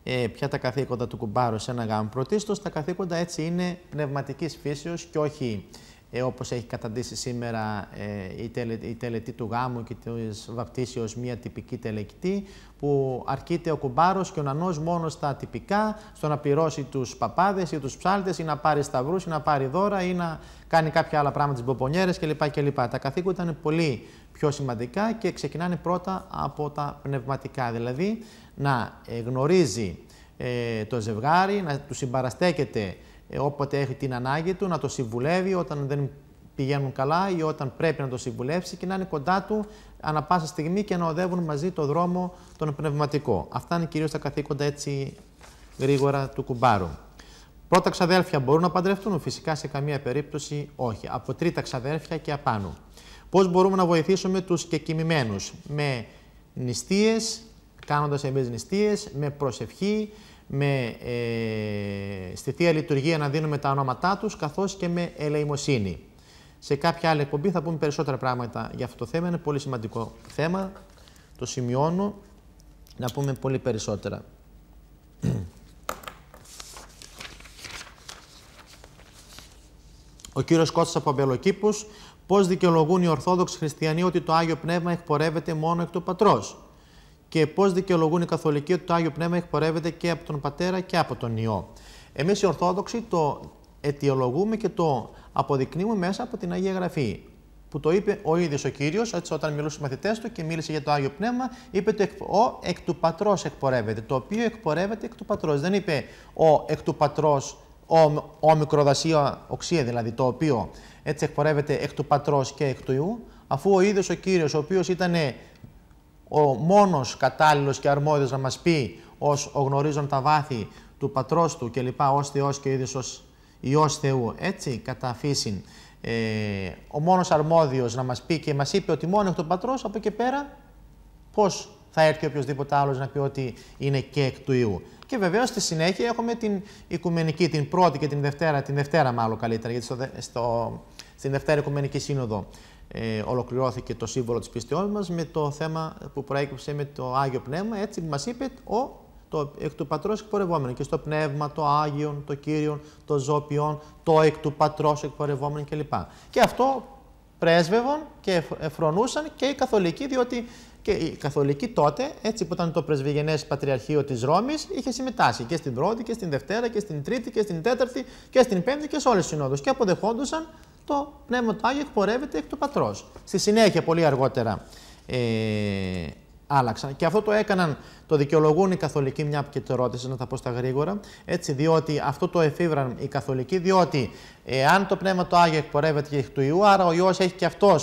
Ε, ποια τα καθήκοντα του κουμπάρου σε ένα γάμο. Πρωτίστως τα καθήκοντα έτσι είναι πνευματικής φύσεως και όχι ε, όπως έχει καταντήσει σήμερα ε, η, η τελετή του γάμου και της βαπτίσεως μια τυπική τελεκτή, που αρκείται ο κουμπάρος και ο νανός μόνος στα τυπικά στο να πληρώσει τους παπάδες ή τους ψάλτες ή να πάρει σταυρούς ή να πάρει δώρα ή να κάνει κάποια άλλα πράγματα τις μποπονιέρες κλπ. κλπ. Τα καθήκοντα είναι πολύ πιο σημαντικά και ξεκινάνε πρώτα από τα πνευματικά, δηλαδή να ε, γνωρίζει ε, το ζευγάρι, να του συμπαραστέκεται ε, όποτε έχει την ανάγκη του, να το συμβουλεύει όταν δεν πηγαίνουν καλά ή όταν πρέπει να το συμβουλεύσει και να είναι κοντά του ανα πάσα στιγμή και να οδεύουν μαζί το δρόμο τον πνευματικό. Αυτά είναι κυρίως τα καθήκοντα έτσι γρήγορα του κουμπάρου. Πρώτα ξαδέλφια μπορούν να παντρευτούν, φυσικά σε καμία περίπτωση όχι. Από τρίτα ξαδέλφια και απάνω. Πώς μπορούμε να βοηθήσουμε τους κεκοιμημένους με νηστείες, κάνοντας εμείς νηστείες, με προσευχή, με, ε, στη Θεία Λειτουργία να δίνουμε τα ονόματά τους, καθώς και με ελεημοσύνη. Σε κάποια άλλη εκπομπή θα πούμε περισσότερα πράγματα για αυτό το θέμα. Είναι πολύ σημαντικό θέμα. Το σημειώνω να πούμε πολύ περισσότερα. Ο κύριος Κώστας από Αμπελοκήπους, πώς δικαιολογούν οι Ορθόδοξοι Χριστιανοί ότι το Άγιο Πνεύμα εκπορεύεται μόνο εκ του Πατρός και πώς δικαιολογούν οι Καθολικοί ότι το Άγιο Πνεύμα εκπορεύεται και από τον Πατέρα και από τον Υιό. Εμείς οι Ορθόδοξοι το αιτιολογούμε και το αποδεικνύουμε μέσα από την Αγία Γραφή. Που το είπε ο ίδιος ο κύριος, όταν μιλούσε στου μαθητές του και μίλησε για το Άγιο Πνεύμα, είπε το ο εκ του πατρός εκπορεύεται. Το οποίο εκπορεύεται εκ του πατρός. Δεν είπε ο εκ του πατρός, ο, ο μικροδασία οξία δηλαδή, το οποίο έτσι εκπορεύεται εκ του πατρός και εκ του ιού, αφού ο ίδιος ο κύριος, ο οποίος ήταν ο μόνος κατάλληλος και αρμόδιος να μας πει ως ο γνωρίζον τα βάθη του πατρός του και λοιπά ως Θεός και ίδιος ως Υιός Θεού, έτσι κατά φύση, ε, ο μόνος αρμόδιος να μας πει και μας είπε ότι μόνο έχει τον πατρός, από και πέρα πώς θα έρθει οποιοδήποτε άλλος να πει ότι είναι και εκ του Υιού. Και βεβαίως στη συνέχεια έχουμε την οικουμενική, την πρώτη και την δευτέρα, την δευτέρα μάλλον καλύτερα, γιατί στο, στο, στην Δευτέρα Οικουμενική Σύνοδο ε, ολοκληρώθηκε το σύμβολο της πίστεώς μας με το θέμα που προέκυψε με το Άγιο Πνεύμα, έτσι μας είπε ο, το εκ του πατρός εκπορευόμενο και στο πνεύμα, το Άγιον, το Κύριον, το Ζώπιον, το εκ του πατρός εκπορευόμενο κλπ. Και αυτό πρέσβευαν και φρονούσαν και οι καθολικοί, διότι και οι καθολικοί τότε, έτσι που ήταν το πρεσβηγενέ Πατριαρχείο της Ρώμης, είχε συμμετάσχει και στην πρώτη και στην Δευτέρα και στην Τρίτη και στην Τέταρτη και στην Πέμπτη και σε όλες τις συνόδους. Και αποδεχόντουσαν το Πνεύμα του Άγιο εκπορεύεται εκ του Πατρός. Στη συνέχεια, πολύ αργότερα, ε, άλλαξαν. Και αυτό το έκαναν, το δικαιολογούν οι καθολικοί, μια και το ρώτησε, να τα πω στα γρήγορα. Έτσι, διότι αυτό το εφήβραν οι καθολικοί, διότι ε, αν το πνεύμα το Άγιο εκπορεύεται εκ του ιού, άρα ο Υιός έχει και αυτός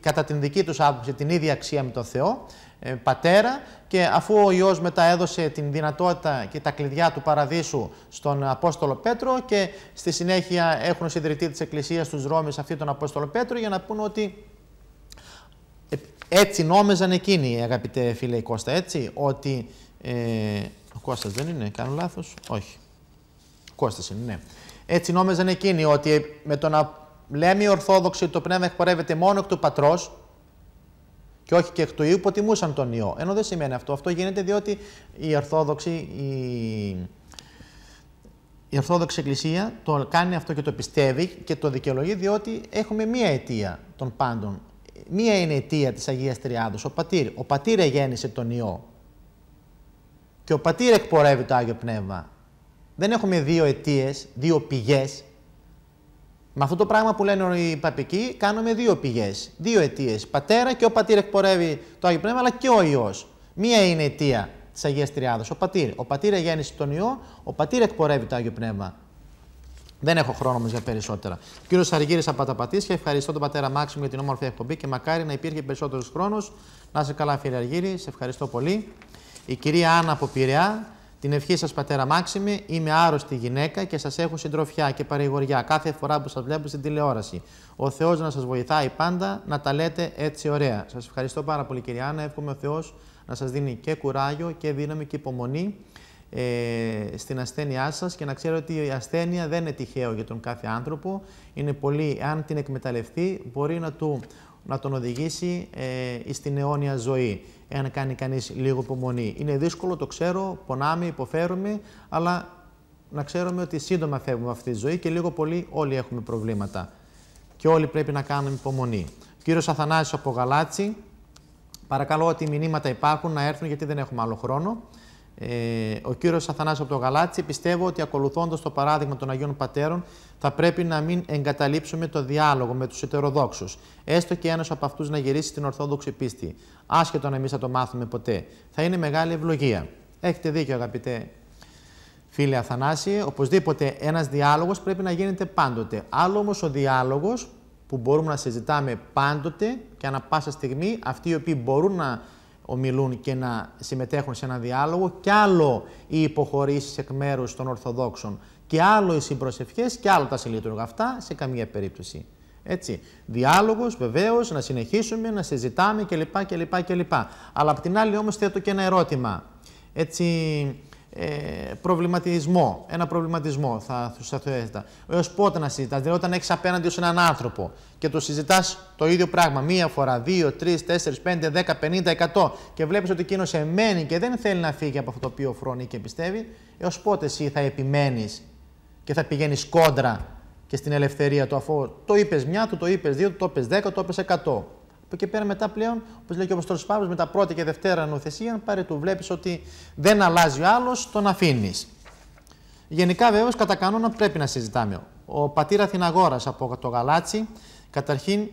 κατά την δική τους άποψη την ίδια αξία με τον Θεό. Ε, πατέρα και αφού ο Υιός μετά έδωσε την δυνατότητα και τα κλειδιά του παραδείσου στον Απόστολο Πέτρο και στη συνέχεια έχουν συντηρητεί της Εκκλησίας τους Ρώμης αυτή τον Απόστολο Πέτρο για να πούν ότι ε, έτσι νόμιζαν εκείνοι αγαπητέ φίλε Κώστα έτσι ότι ε, ο Κώστας δεν είναι κάνω λάθος όχι Κώστας είναι ναι έτσι νόμιζαν εκείνοι ότι με το να λέμε οι Ορθόδοξοι το πνεύμα εκπορεύεται μόνο εκ του πατρός και όχι και εκ του ιού, υποτιμούσαν τον ιό. Ενώ δεν σημαίνει αυτό. Αυτό γίνεται διότι η Ορθόδοξη, η... η Ορθόδοξη Εκκλησία το κάνει αυτό και το πιστεύει και το δικαιολογεί διότι έχουμε μία αιτία των πάντων. Μία είναι η αιτία της Αγίας Τριάδος, ο Πατήρ. Ο Πατήρ γέννησε τον ιό. και ο Πατήρ εκπορεύει το Άγιο Πνεύμα. Δεν έχουμε δύο αιτίες, δύο πηγές με αυτό το πράγμα που λένε οι παπικοί, κάνουμε δύο πηγές, δύο αιτίες. Πατέρα και ο πατήρ εκπορεύει το Άγιο Πνεύμα, αλλά και ο ιό. Μία είναι αιτία της Αγίας Τριάδα, ο πατήρ. Ο πατήρ γέννησε τον ιό, ο πατήρ εκπορεύει το Άγιο Πνεύμα. Δεν έχω χρόνο όμως για περισσότερα. Κύριος Αργύρη Απαταπατή και ευχαριστώ τον πατέρα Μάξιμου για την όμορφη εκπομπή και μακάρι να υπήρχε περισσότερος χρόνος. Να είσαι καλά, φίλε Αργύρη, σε ευχαριστώ πολύ. Η κυρία Άννα από Πειραιά, την ευχή σας, πατέρα Μάξιμη, είμαι άρρωστη γυναίκα και σας έχω συντροφιά και παρηγοριά κάθε φορά που σας βλέπω στην τηλεόραση. Ο Θεός να σας βοηθάει πάντα να τα λέτε έτσι ωραία. Σας ευχαριστώ πάρα πολύ, κυρία Άννα. Εύχομαι ο Θεός να σας δίνει και κουράγιο και δύναμη και υπομονή ε, στην ασθένειά σας και να ξέρω ότι η ασθένεια δεν είναι τυχαίο για τον κάθε άνθρωπο. Είναι πολύ, αν την εκμεταλλευτεί, μπορεί να του να τον οδηγήσει ε, στην αιώνια ζωή. Εάν κάνει κανείς λίγο υπομονή. Είναι δύσκολο, το ξέρω, πονάμε, υποφέρουμε, αλλά να ξέρουμε ότι σύντομα φεύγουμε αυτή τη ζωή και λίγο πολύ όλοι έχουμε προβλήματα. Και όλοι πρέπει να κάνουμε υπομονή. Κύριο κύριος Αθανάσης από Γαλάτσι, παρακαλώ ότι μηνύματα υπάρχουν να έρθουν γιατί δεν έχουμε άλλο χρόνο. Ε, ο κύριος Αθανάσης από το Γαλάτσι πιστεύω ότι ακολουθώντας το παράδειγμα των Αγίων Πατέρων θα πρέπει να μην εγκαταλείψουμε το διάλογο με τους ετερόδόξου. έστω και ένας από αυτούς να γυρίσει στην Ορθόδοξη πίστη, άσχετο να εμείς θα το μάθουμε ποτέ. Θα είναι μεγάλη ευλογία. Έχετε δίκιο αγαπητέ φίλε Αθανάση, οπωσδήποτε ένας διάλογος πρέπει να γίνεται πάντοτε. Άλλο όμως ο διάλογος που μπορούμε να συζητάμε πάντοτε και ανα πάσα στιγμή, αυτοί οι οποίοι μπορούν να ομιλούν και να συμμετέχουν σε ένα διάλογο κι άλλο οι υποχωρήσεις εκ μέρους των Ορθοδόξων και άλλο οι συμπροσευχές κι άλλο τα συλλήτρια αυτά σε καμία περίπτωση. Έτσι. Διάλογος βεβαίως, να συνεχίσουμε, να συζητάμε κλπ. κλπ, κλπ. Αλλά απ' την άλλη όμως θέτω και ένα ερώτημα. Έτσι, ε, προβληματισμό. Ένα προβληματισμό θα, σου το Έως πότε να συζητάς. Δηλαδή, όταν έχεις απέναντι σε έναν άνθρωπο και το συζητάς το ίδιο πράγμα μία φορά, δύο, τρεις, τέσσερις, πέντε, δέκα, πενήντα, εκατό και βλέπεις ότι εκείνος εμένει και δεν θέλει να φύγει από αυτό το οποίο φρονεί και πιστεύει, έως πότε εσύ θα επιμένεις και θα πηγαίνεις κόντρα και στην ελευθερία του αφού το είπες μια, του το είπες δύο, του το είπες δέκα, το είπες εκατό. Από εκεί πέρα μετά πλέον, όπως λέει και ο Αποστόλος Παύλος, με τα πρώτη και δευτέρα νοθεσία, αν πάρει του βλέπεις ότι δεν αλλάζει ο άλλος, τον αφήνεις. Γενικά, βέβαια, κατά κανόνα πρέπει να συζητάμε. Ο πατήρα Αθηναγόρας από το Γαλάτσι, καταρχήν,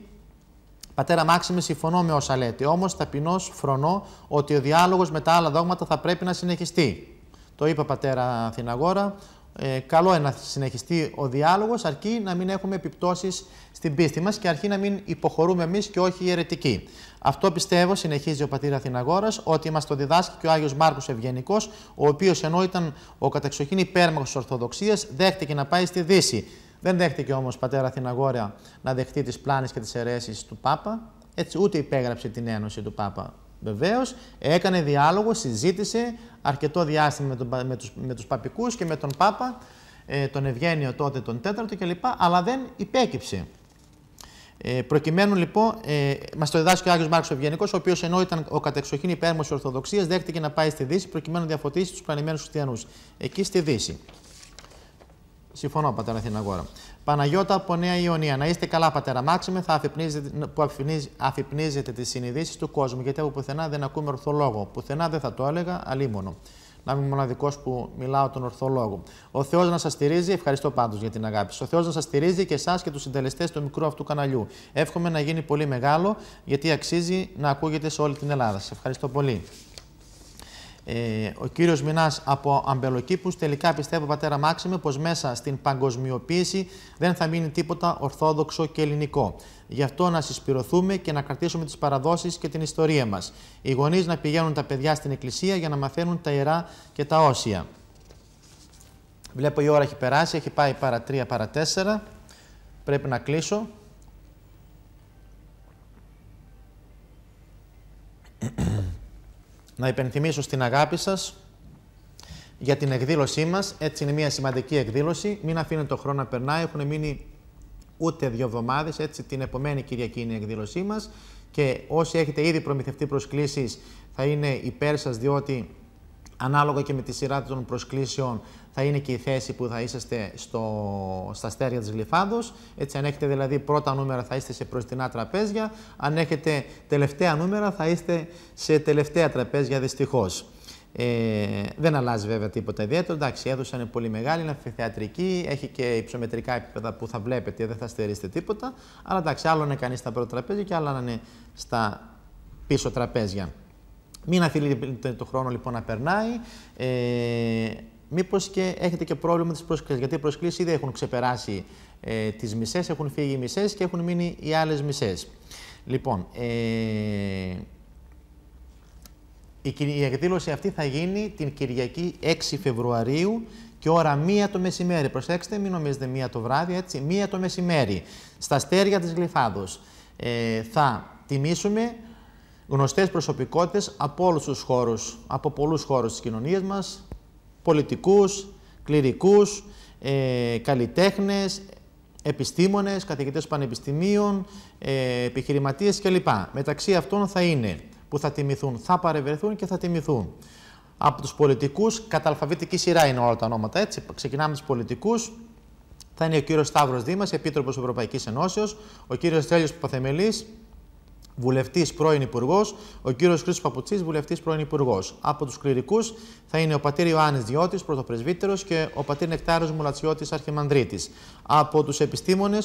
πατέρα Μάξιμε, συμφωνώ με όσα λέτε. Όμως, ταπεινώ φρονώ ότι ο διάλογος με τα άλλα δόγματα θα πρέπει να συνεχιστεί. Το είπα πατέρα Αθηναγόρα, ε, καλό είναι να συνεχιστεί ο διάλογος, αρκεί να μην έχουμε επιπτώσεις στην πίστη μας και αρκεί να μην υποχωρούμε εμείς και όχι οι αιρετικοί. Αυτό πιστεύω, συνεχίζει ο πατήρ Αθηναγόρας, ότι μας το διδάσκει και ο Άγιος Μάρκος Ευγενικός, ο οποίος ενώ ήταν ο κατεξοχήν υπέρμαχος της Ορθοδοξίας, δέχτηκε να πάει στη Δύση. Δεν δέχτηκε όμως, πατέρα Αθηναγόρα, να δεχτεί τις πλάνες και τις αιρέσεις του Πάπα, έτσι ούτε υπέγραψε την ένωση του Πάπα Βεβαίως, έκανε διάλογο, συζήτησε αρκετό διάστημα με, με, τους, με παπικούς και με τον Πάπα, ε, τον Ευγένιο τότε, τον Τέταρτο κλπ. Αλλά δεν υπέκυψε. Ε, προκειμένου λοιπόν, ε, μας το διδάσκει ο Άγιος Μάρκος Ευγενικός, ο οποίος ενώ ήταν ο κατεξοχήν υπέρμο τη Ορθοδοξίας, δέχτηκε να πάει στη Δύση προκειμένου να διαφωτίσει τους πλανημένου χριστιανούς. Εκεί στη Δύση. Συμφωνώ, πατέρα Αθηναγόρα. Παναγιώτα από Νέα Ιωνία, να είστε καλά, πατέρα Μάξιμε, θα αφυπνίζετε, που αφυπνίζετε τις συνειδήσεις του κόσμου, γιατί από πουθενά δεν ακούμε ορθολόγο. Πουθενά δεν θα το έλεγα, αλίμονο. Να είμαι μοναδικός που μιλάω τον ορθολόγο. Ο Θεός να σας στηρίζει, ευχαριστώ πάντως για την αγάπη σας. Ο Θεός να σας στηρίζει και εσάς και τους συντελεστές του μικρού αυτού καναλιού. Εύχομαι να γίνει πολύ μεγάλο, γιατί αξίζει να ακούγεται σε όλη την Ελλάδα. Σας ευχαριστώ πολύ. Ε, ο κύριος Μινάς από Αμπελοκήπους τελικά πιστεύω πατέρα Μάξιμε πως μέσα στην παγκοσμιοποίηση δεν θα μείνει τίποτα ορθόδοξο και ελληνικό. Γι' αυτό να συσπηρωθούμε και να κρατήσουμε τις παραδόσεις και την ιστορία μας. Οι γονείς να πηγαίνουν τα παιδιά στην εκκλησία για να μαθαίνουν τα ιερά και τα όσια. Βλέπω η ώρα έχει περάσει, έχει πάει παρά τρία παρά τέσσερα Πρέπει να κλείσω να υπενθυμίσω στην αγάπη σας για την εκδήλωσή μας. Έτσι είναι μια σημαντική εκδήλωση. Μην αφήνετε το χρόνο να περνάει. Έχουν μείνει ούτε δύο εβδομάδες. Έτσι την επομένη Κυριακή είναι η εκδήλωσή μας. Και όσοι έχετε ήδη προμηθευτεί προσκλήσεις θα είναι υπέρ σας διότι Ανάλογα και με τη σειρά των προσκλήσεων θα είναι και η θέση που θα είσαστε στο, στα αστέρια της Γλυφάδος. Έτσι, αν έχετε δηλαδή πρώτα νούμερα θα είστε σε προστινά τραπέζια, αν έχετε τελευταία νούμερα θα είστε σε τελευταία τραπέζια δυστυχώς. Ε, δεν αλλάζει βέβαια τίποτα ιδιαίτερο. Εντάξει, η αίθουσα είναι πολύ μεγάλη, είναι θεατρική, έχει και υψομετρικά επίπεδα που θα βλέπετε, δεν θα στερήσετε τίποτα. Αλλά εντάξει, άλλο να κάνει στα πρώτα τραπέζια και άλλο να είναι στα πίσω τραπέζια. Μην αφήνετε το χρόνο λοιπόν να περνάει. Ε, Μήπως και έχετε και πρόβλημα με τις προσκλήσεις, γιατί οι προσκλήσεις ήδη έχουν ξεπεράσει ε, τις μισές, έχουν φύγει οι μισές και έχουν μείνει οι άλλες μισές. Λοιπόν, ε, η εκδήλωση αυτή θα γίνει την Κυριακή 6 Φεβρουαρίου και ώρα 1 το μεσημέρι. Προσέξτε, μην νομίζετε 1 το βράδυ, έτσι, μία το μεσημέρι. Στα στέρια της Γλυφάδος. ε, θα τιμήσουμε γνωστές προσωπικότητες από όλους τους χώρους, από πολλούς χώρους της κοινωνίας μας, πολιτικούς, κληρικούς, ε, καλλιτέχνες, επιστήμονες, καθηγητές πανεπιστημίων, ε, επιχειρηματίες κλπ. Μεταξύ αυτών θα είναι που θα τιμηθούν, θα παρευρεθούν και θα τιμηθούν. Από τους πολιτικούς, κατά αλφαβητική σειρά είναι όλα τα ονόματα, έτσι, ξεκινάμε τους πολιτικούς, θα είναι ο κύριος Σταύρος Δήμας, Επίτροπος Ευρωπαϊκής Ενώσεως, ο κύριος Στέλιος Παθεμελής, Βουλευτής πρώην Υπουργός, ο κύριος Χρήστος Παπουτσής, βουλευτής πρώην Υπουργός. Από τους κληρικούς θα είναι ο πατήρ Ιωάννης Διώτης, πρωτοπρεσβύτερος και ο πατήρ Νεκτάριο Μουλατσιώτης, αρχιμανδρίτης. Από τους επιστήμονες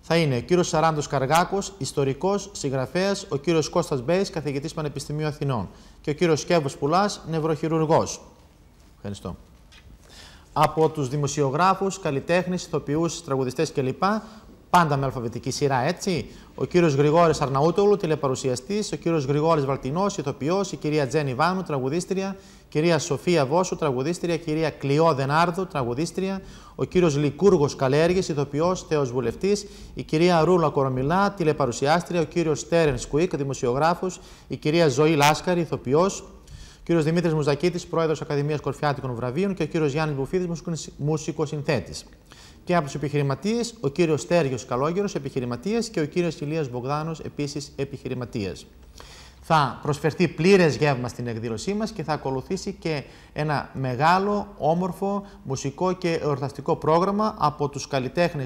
θα είναι ο κύριος Σαράντος Καργάκος, ιστορικός, συγγραφέας, ο κύριος Κώστας Μπέης, καθηγητής Πανεπιστημίου Αθηνών και ο κύριος Κέβο Πουλάς, νευροχειρουργός. Ευχαριστώ. Από τους δημοσιογράφους, καλλιτέχνες, ηθοποιούς, τραγουδιστές κλπ πάντα με αλφαβητική σειρά, έτσι. Ο κύριος Γρηγόρης Αρναούτολου, τηλεπαρουσιαστής. Ο κύριος Γρηγόρης Βαλτινός, ηθοποιός. Η κυρία Τζένι Βάνου, τραγουδίστρια. Κυρία Σοφία Βόσου, τραγουδίστρια. Κυρία Κλειό Δενάρδου, τραγουδίστρια. Ο κύριος Λικούργος Καλέργης, ηθοποιός, θεός βουλευτής. Η κυρία Ρούλα Κορομιλά, τηλεπαρουσιάστρια. Ο κύριος Τέρεν Σκουίκ, δημοσιογράφος. Η κυρία Ζωή Λάσκαρη, ηθοποιός. Ο κύριος Δημήτρης Μουζακίτης, πρόεδρος Ακαδημίας Κορφιάτικων Βραβείων. Και ο κύριος Γιάννης Μπουφίδης, μουσικοσυνθέτης και από τους επιχειρηματίες, ο κύριος Στέργιος Καλόγερος, επιχειρηματίας και ο κύριος Ηλίας Μπογδάνος, επίσης επιχειρηματίας. Θα προσφερθεί πλήρες γεύμα στην εκδήλωσή μας και θα ακολουθήσει και ένα μεγάλο, όμορφο, μουσικό και εορταστικό πρόγραμμα από τους καλλιτέχνες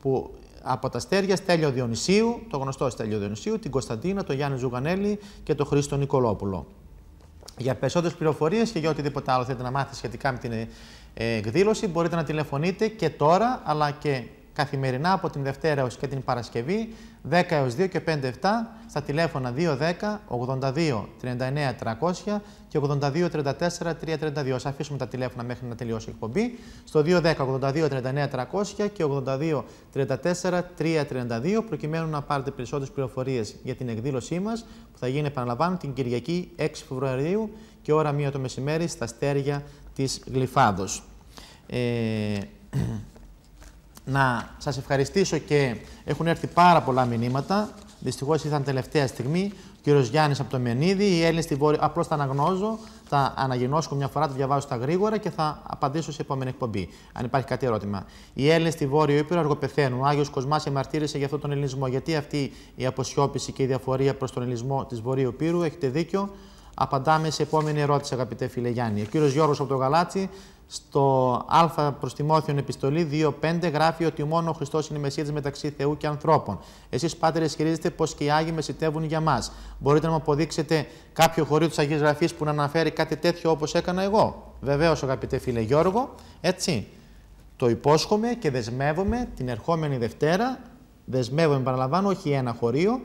που από τα στέρια Στέλιο Διονυσίου, το γνωστό Στέλιο Διονυσίου, την Κωνσταντίνα, τον Γιάννη Ζουγανέλη και τον Χρήστο Νικολόπουλο. Για περισσότερες πληροφορίες και για οτιδήποτε άλλο θέλετε να μάθετε σχετικά με την ε, εκδήλωση. Μπορείτε να τηλεφωνείτε και τώρα, αλλά και καθημερινά από την Δευτέρα έως και την Παρασκευή, 10 έως 2 και 5-7, στα τηλέφωνα 210 82 39 300 και 82 34 332. Ας αφήσουμε τα τηλέφωνα μέχρι να τελειώσει η εκπομπή. Στο 210 82 39 300 και 82 34 332, προκειμένου να πάρετε περισσότερες πληροφορίες για την εκδήλωσή μας, που θα γίνει, επαναλαμβάνω, την Κυριακή 6 Φεβρουαρίου και ώρα 1 το μεσημέρι στα στέρια της Γλυφάδος. Ε, να σας ευχαριστήσω και έχουν έρθει πάρα πολλά μηνύματα. Δυστυχώς ήρθαν τελευταία στιγμή. Ο κύριος Γιάννης από το Μενίδη, οι Έλληνες στη Βόρεια, απλώς τα αναγνώζω, θα αναγεννώσκω μια φορά, τα διαβάζω στα γρήγορα και θα απαντήσω σε επόμενη εκπομπή, αν υπάρχει κάτι ερώτημα. Οι Έλληνες στη Βόρειο Ήπειρο αργοπεθαίνουν. Ο Άγιος Κοσμάς εμαρτύρησε για αυτόν τον Ελληνισμό. Γιατί αυτή η αποσιώπηση και η διαφορία προς τον Ελληνισμό της Βορείου Ήπειρου, έχετε δίκιο, Απαντάμε σε επόμενη ερώτηση, αγαπητέ φίλε Γιάννη. Ο κύριος Γιώργος από το Γαλάτσι, στο Α προς Τιμόθιον Επιστολή 2.5, γράφει ότι μόνο ο Χριστός είναι μεσίδη μεταξύ Θεού και ανθρώπων. Εσείς, πάτερ, ισχυρίζετε πως και οι Άγιοι μεσητεύουν για μας. Μπορείτε να μου αποδείξετε κάποιο χωρίο τη Αγία Γραφή που να αναφέρει κάτι τέτοιο όπως έκανα εγώ. Βεβαίως, αγαπητέ φίλε Γιώργο, έτσι. Το υπόσχομαι και δεσμεύομαι την ερχόμενη Δευτέρα. Δεσμεύομαι, παραλαμβάνω, όχι ένα χωρίο,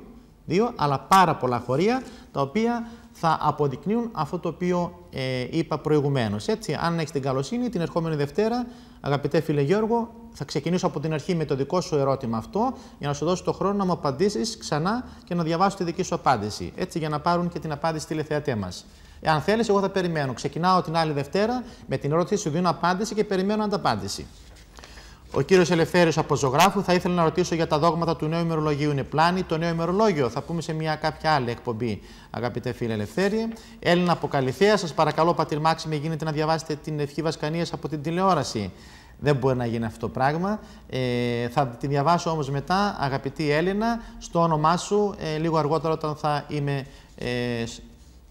δύο, αλλά πάρα πολλά χωρία τα οποία θα αποδεικνύουν αυτό το οποίο ε, είπα προηγουμένως. Έτσι, αν έχεις την καλοσύνη, την ερχόμενη Δευτέρα, αγαπητέ φίλε Γιώργο, θα ξεκινήσω από την αρχή με το δικό σου ερώτημα αυτό, για να σου δώσω το χρόνο να μου απαντήσεις ξανά και να διαβάσω τη δική σου απάντηση. Έτσι, για να πάρουν και την απάντηση τηλεθεατέ μας. Εάν θέλεις, εγώ θα περιμένω. Ξεκινάω την άλλη Δευτέρα με την ερώτησή σου, δίνω απάντηση και περιμένω ανταπάντηση. Ο κύριος Ελευθέρω από Ζωγράφου θα ήθελα να ρωτήσω για τα δόγματα του νέου ημερολογίου. Είναι πλάνη το νέο ημερολόγιο. Θα πούμε σε μια κάποια άλλη εκπομπή, αγαπητέ φίλε Ελευθέρη. Έλληνα από Καλυθέα, σας παρακαλώ, πατήρ με γίνεται να διαβάσετε την ευχή Βασκανίας από την τηλεόραση. Δεν μπορεί να γίνει αυτό το πράγμα. Ε, θα τη διαβάσω όμως μετά, αγαπητή Έλληνα, στο όνομά σου, ε, λίγο αργότερα όταν θα είμαι ε,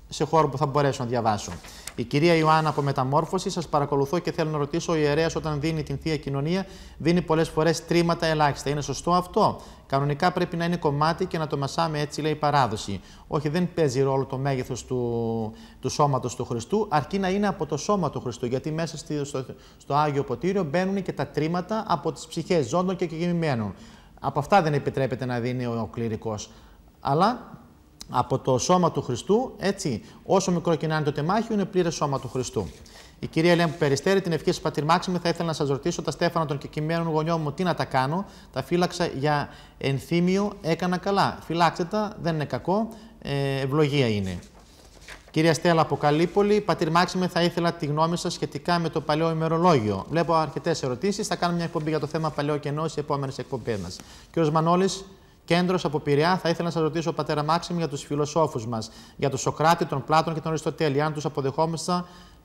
σε χώρο που θα μπορέσω να διαβάσω. Η κυρία Ιωάννα από Μεταμόρφωση, σας παρακολουθώ και θέλω να ρωτήσω: Ο ιερέας, όταν δίνει την θεία κοινωνία, δίνει πολλές φορές τρίματα ελάχιστα. Είναι σωστό αυτό. Κανονικά πρέπει να είναι κομμάτι και να το μασάμε έτσι, λέει η παράδοση. Όχι, δεν παίζει ρόλο το μέγεθος του, του σώματος του Χριστού, αρκεί να είναι από το σώμα του Χριστού. Γιατί μέσα στο, στο άγιο ποτήριο μπαίνουν και τα τρίματα από τις ψυχές ζώντων και κοιμημένων. Από αυτά δεν επιτρέπεται να δίνει ο, ο κληρικός. Αλλά από το σώμα του Χριστού, έτσι, όσο μικρό και να είναι το τεμάχιο, είναι πλήρες σώμα του Χριστού. Η κυρία Ελένη Περιστέρη, την ευχή σας πατριμάξιμη, θα ήθελα να σας ρωτήσω τα στέφανα των κεκειμένων γονιών μου τι να τα κάνω. Τα φύλαξα για ενθύμιο, έκανα καλά. Φυλάξτε τα, δεν είναι κακό, ε, ευλογία είναι. Κυρία Στέλλα από Καλύπολη, θα ήθελα τη γνώμη σας σχετικά με το παλαιό ημερολόγιο. Βλέπω αρκετέ ερωτήσεις. Θα κάνω μια εκπομπή για το θέμα παλαιό κενό στι επόμενες εκπομπές μας. Κύριος Μανώλης, Κέντρο από Πειραιά, θα ήθελα να σας ρωτήσω, πατέρα Μάξιμ, για τους φιλοσόφους μας, για τον Σοκράτη, τον Πλάτων και τον Αριστοτέλη, αν τους αποδεχόμαστε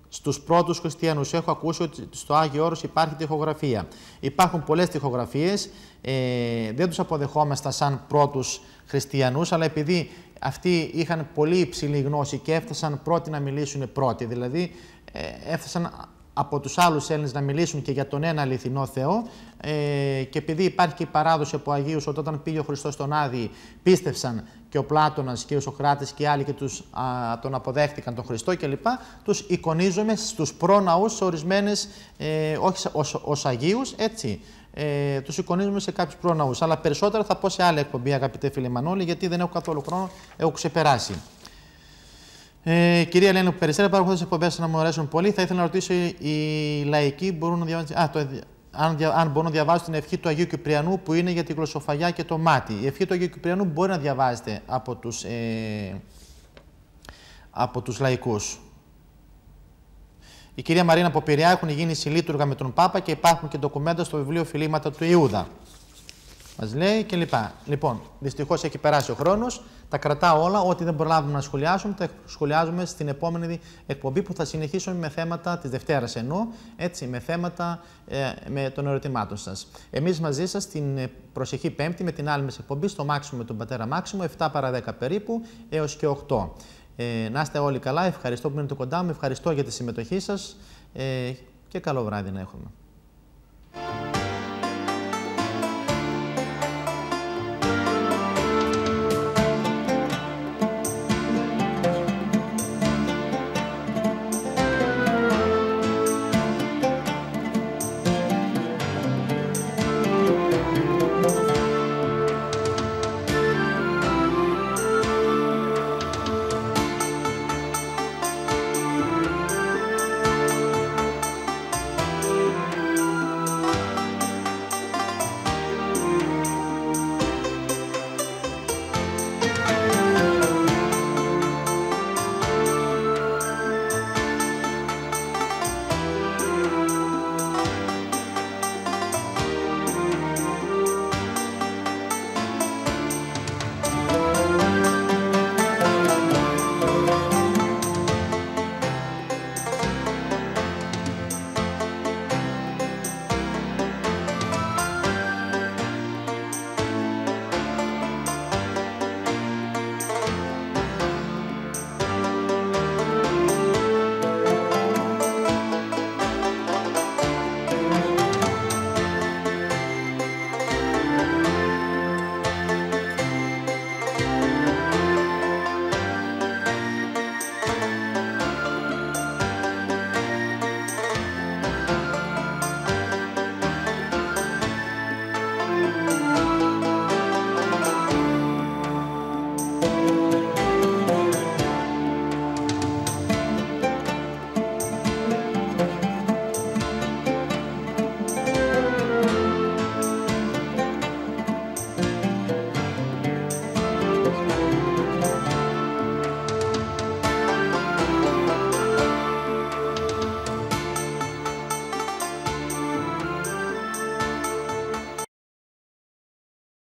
στους πρώτους χριστιανούς. Έχω ακούσει ότι στο Άγιο Όρος υπάρχει τυχογραφία. Υπάρχουν πολλές τοιχογραφίε. Ε, δεν τους αποδεχόμαστε σαν πρώτους χριστιανούς, αλλά επειδή αυτοί είχαν πολύ υψηλή γνώση και έφτασαν πρώτοι να μιλήσουν πρώτοι. Δηλαδή, ε, έφτασαν από τους άλλους Έλληνες να μιλήσουν και για τον ένα αληθινό Θεό ε, και επειδή υπάρχει και η παράδοση από Αγίους ότι όταν πήγε ο Χριστός στον Άδη πίστευσαν και ο Πλάτωνας και ο Σοκράτης και οι άλλοι και τους, τον αποδέχτηκαν τον Χριστό κλπ. Τους εικονίζουμε στους πρόναους σε ορισμένες, ε, όχι ως, ως Αγίους, έτσι. Ε, τους εικονίζουμε σε κάποιους πρόναους Αλλά περισσότερα θα πω σε άλλη εκπομπή, αγαπητέ φίλε Μανώλη, γιατί δεν έχω καθόλου χρόνο, έχω ξεπεράσει. Ε, κυρία Ελένη Περιστέρα, παρόλο που τι εκπομπέ να μου αρέσουν πολύ, θα ήθελα να ρωτήσω οι λαϊκοί μπορούν να διαβάζουν, α, το, αν, δια, αν μπορούν να διαβάσουν την ευχή του Αγίου Κυπριανού που είναι για τη γλωσσοφαγιά και το μάτι. Η ευχή του Αγίου Κυπριανού μπορεί να διαβάζεται από τους ε, τους λαϊκούς. Η κυρία Μαρίνα Ποπηριά έχουν γίνει συλλήτουργα με τον Πάπα και υπάρχουν και ντοκουμέντα στο βιβλίο Φιλήματα του Ιούδα. Μας λέει κλπ. Λοιπόν, δυστυχώς έχει περάσει ο χρόνος. Τα κρατάω όλα. Ό,τι δεν προλάβουμε να σχολιάσουμε, τα σχολιάζουμε στην επόμενη εκπομπή που θα συνεχίσουμε με θέματα της Δευτέρας ενώ, έτσι, με θέματα ε, με των ερωτημάτων σας. Εμείς μαζί σας την ε, προσεχή Πέμπτη με την άλλη μας εκπομπή στο Μάξιμο με τον πατέρα Μάξιμο, 7 παρα 10 περίπου έως και 8. Ε, να είστε όλοι καλά. Ευχαριστώ που μείνετε κοντά μου. Ευχαριστώ για τη συμμετοχή σας ε, και καλό βράδυ να έχουμε.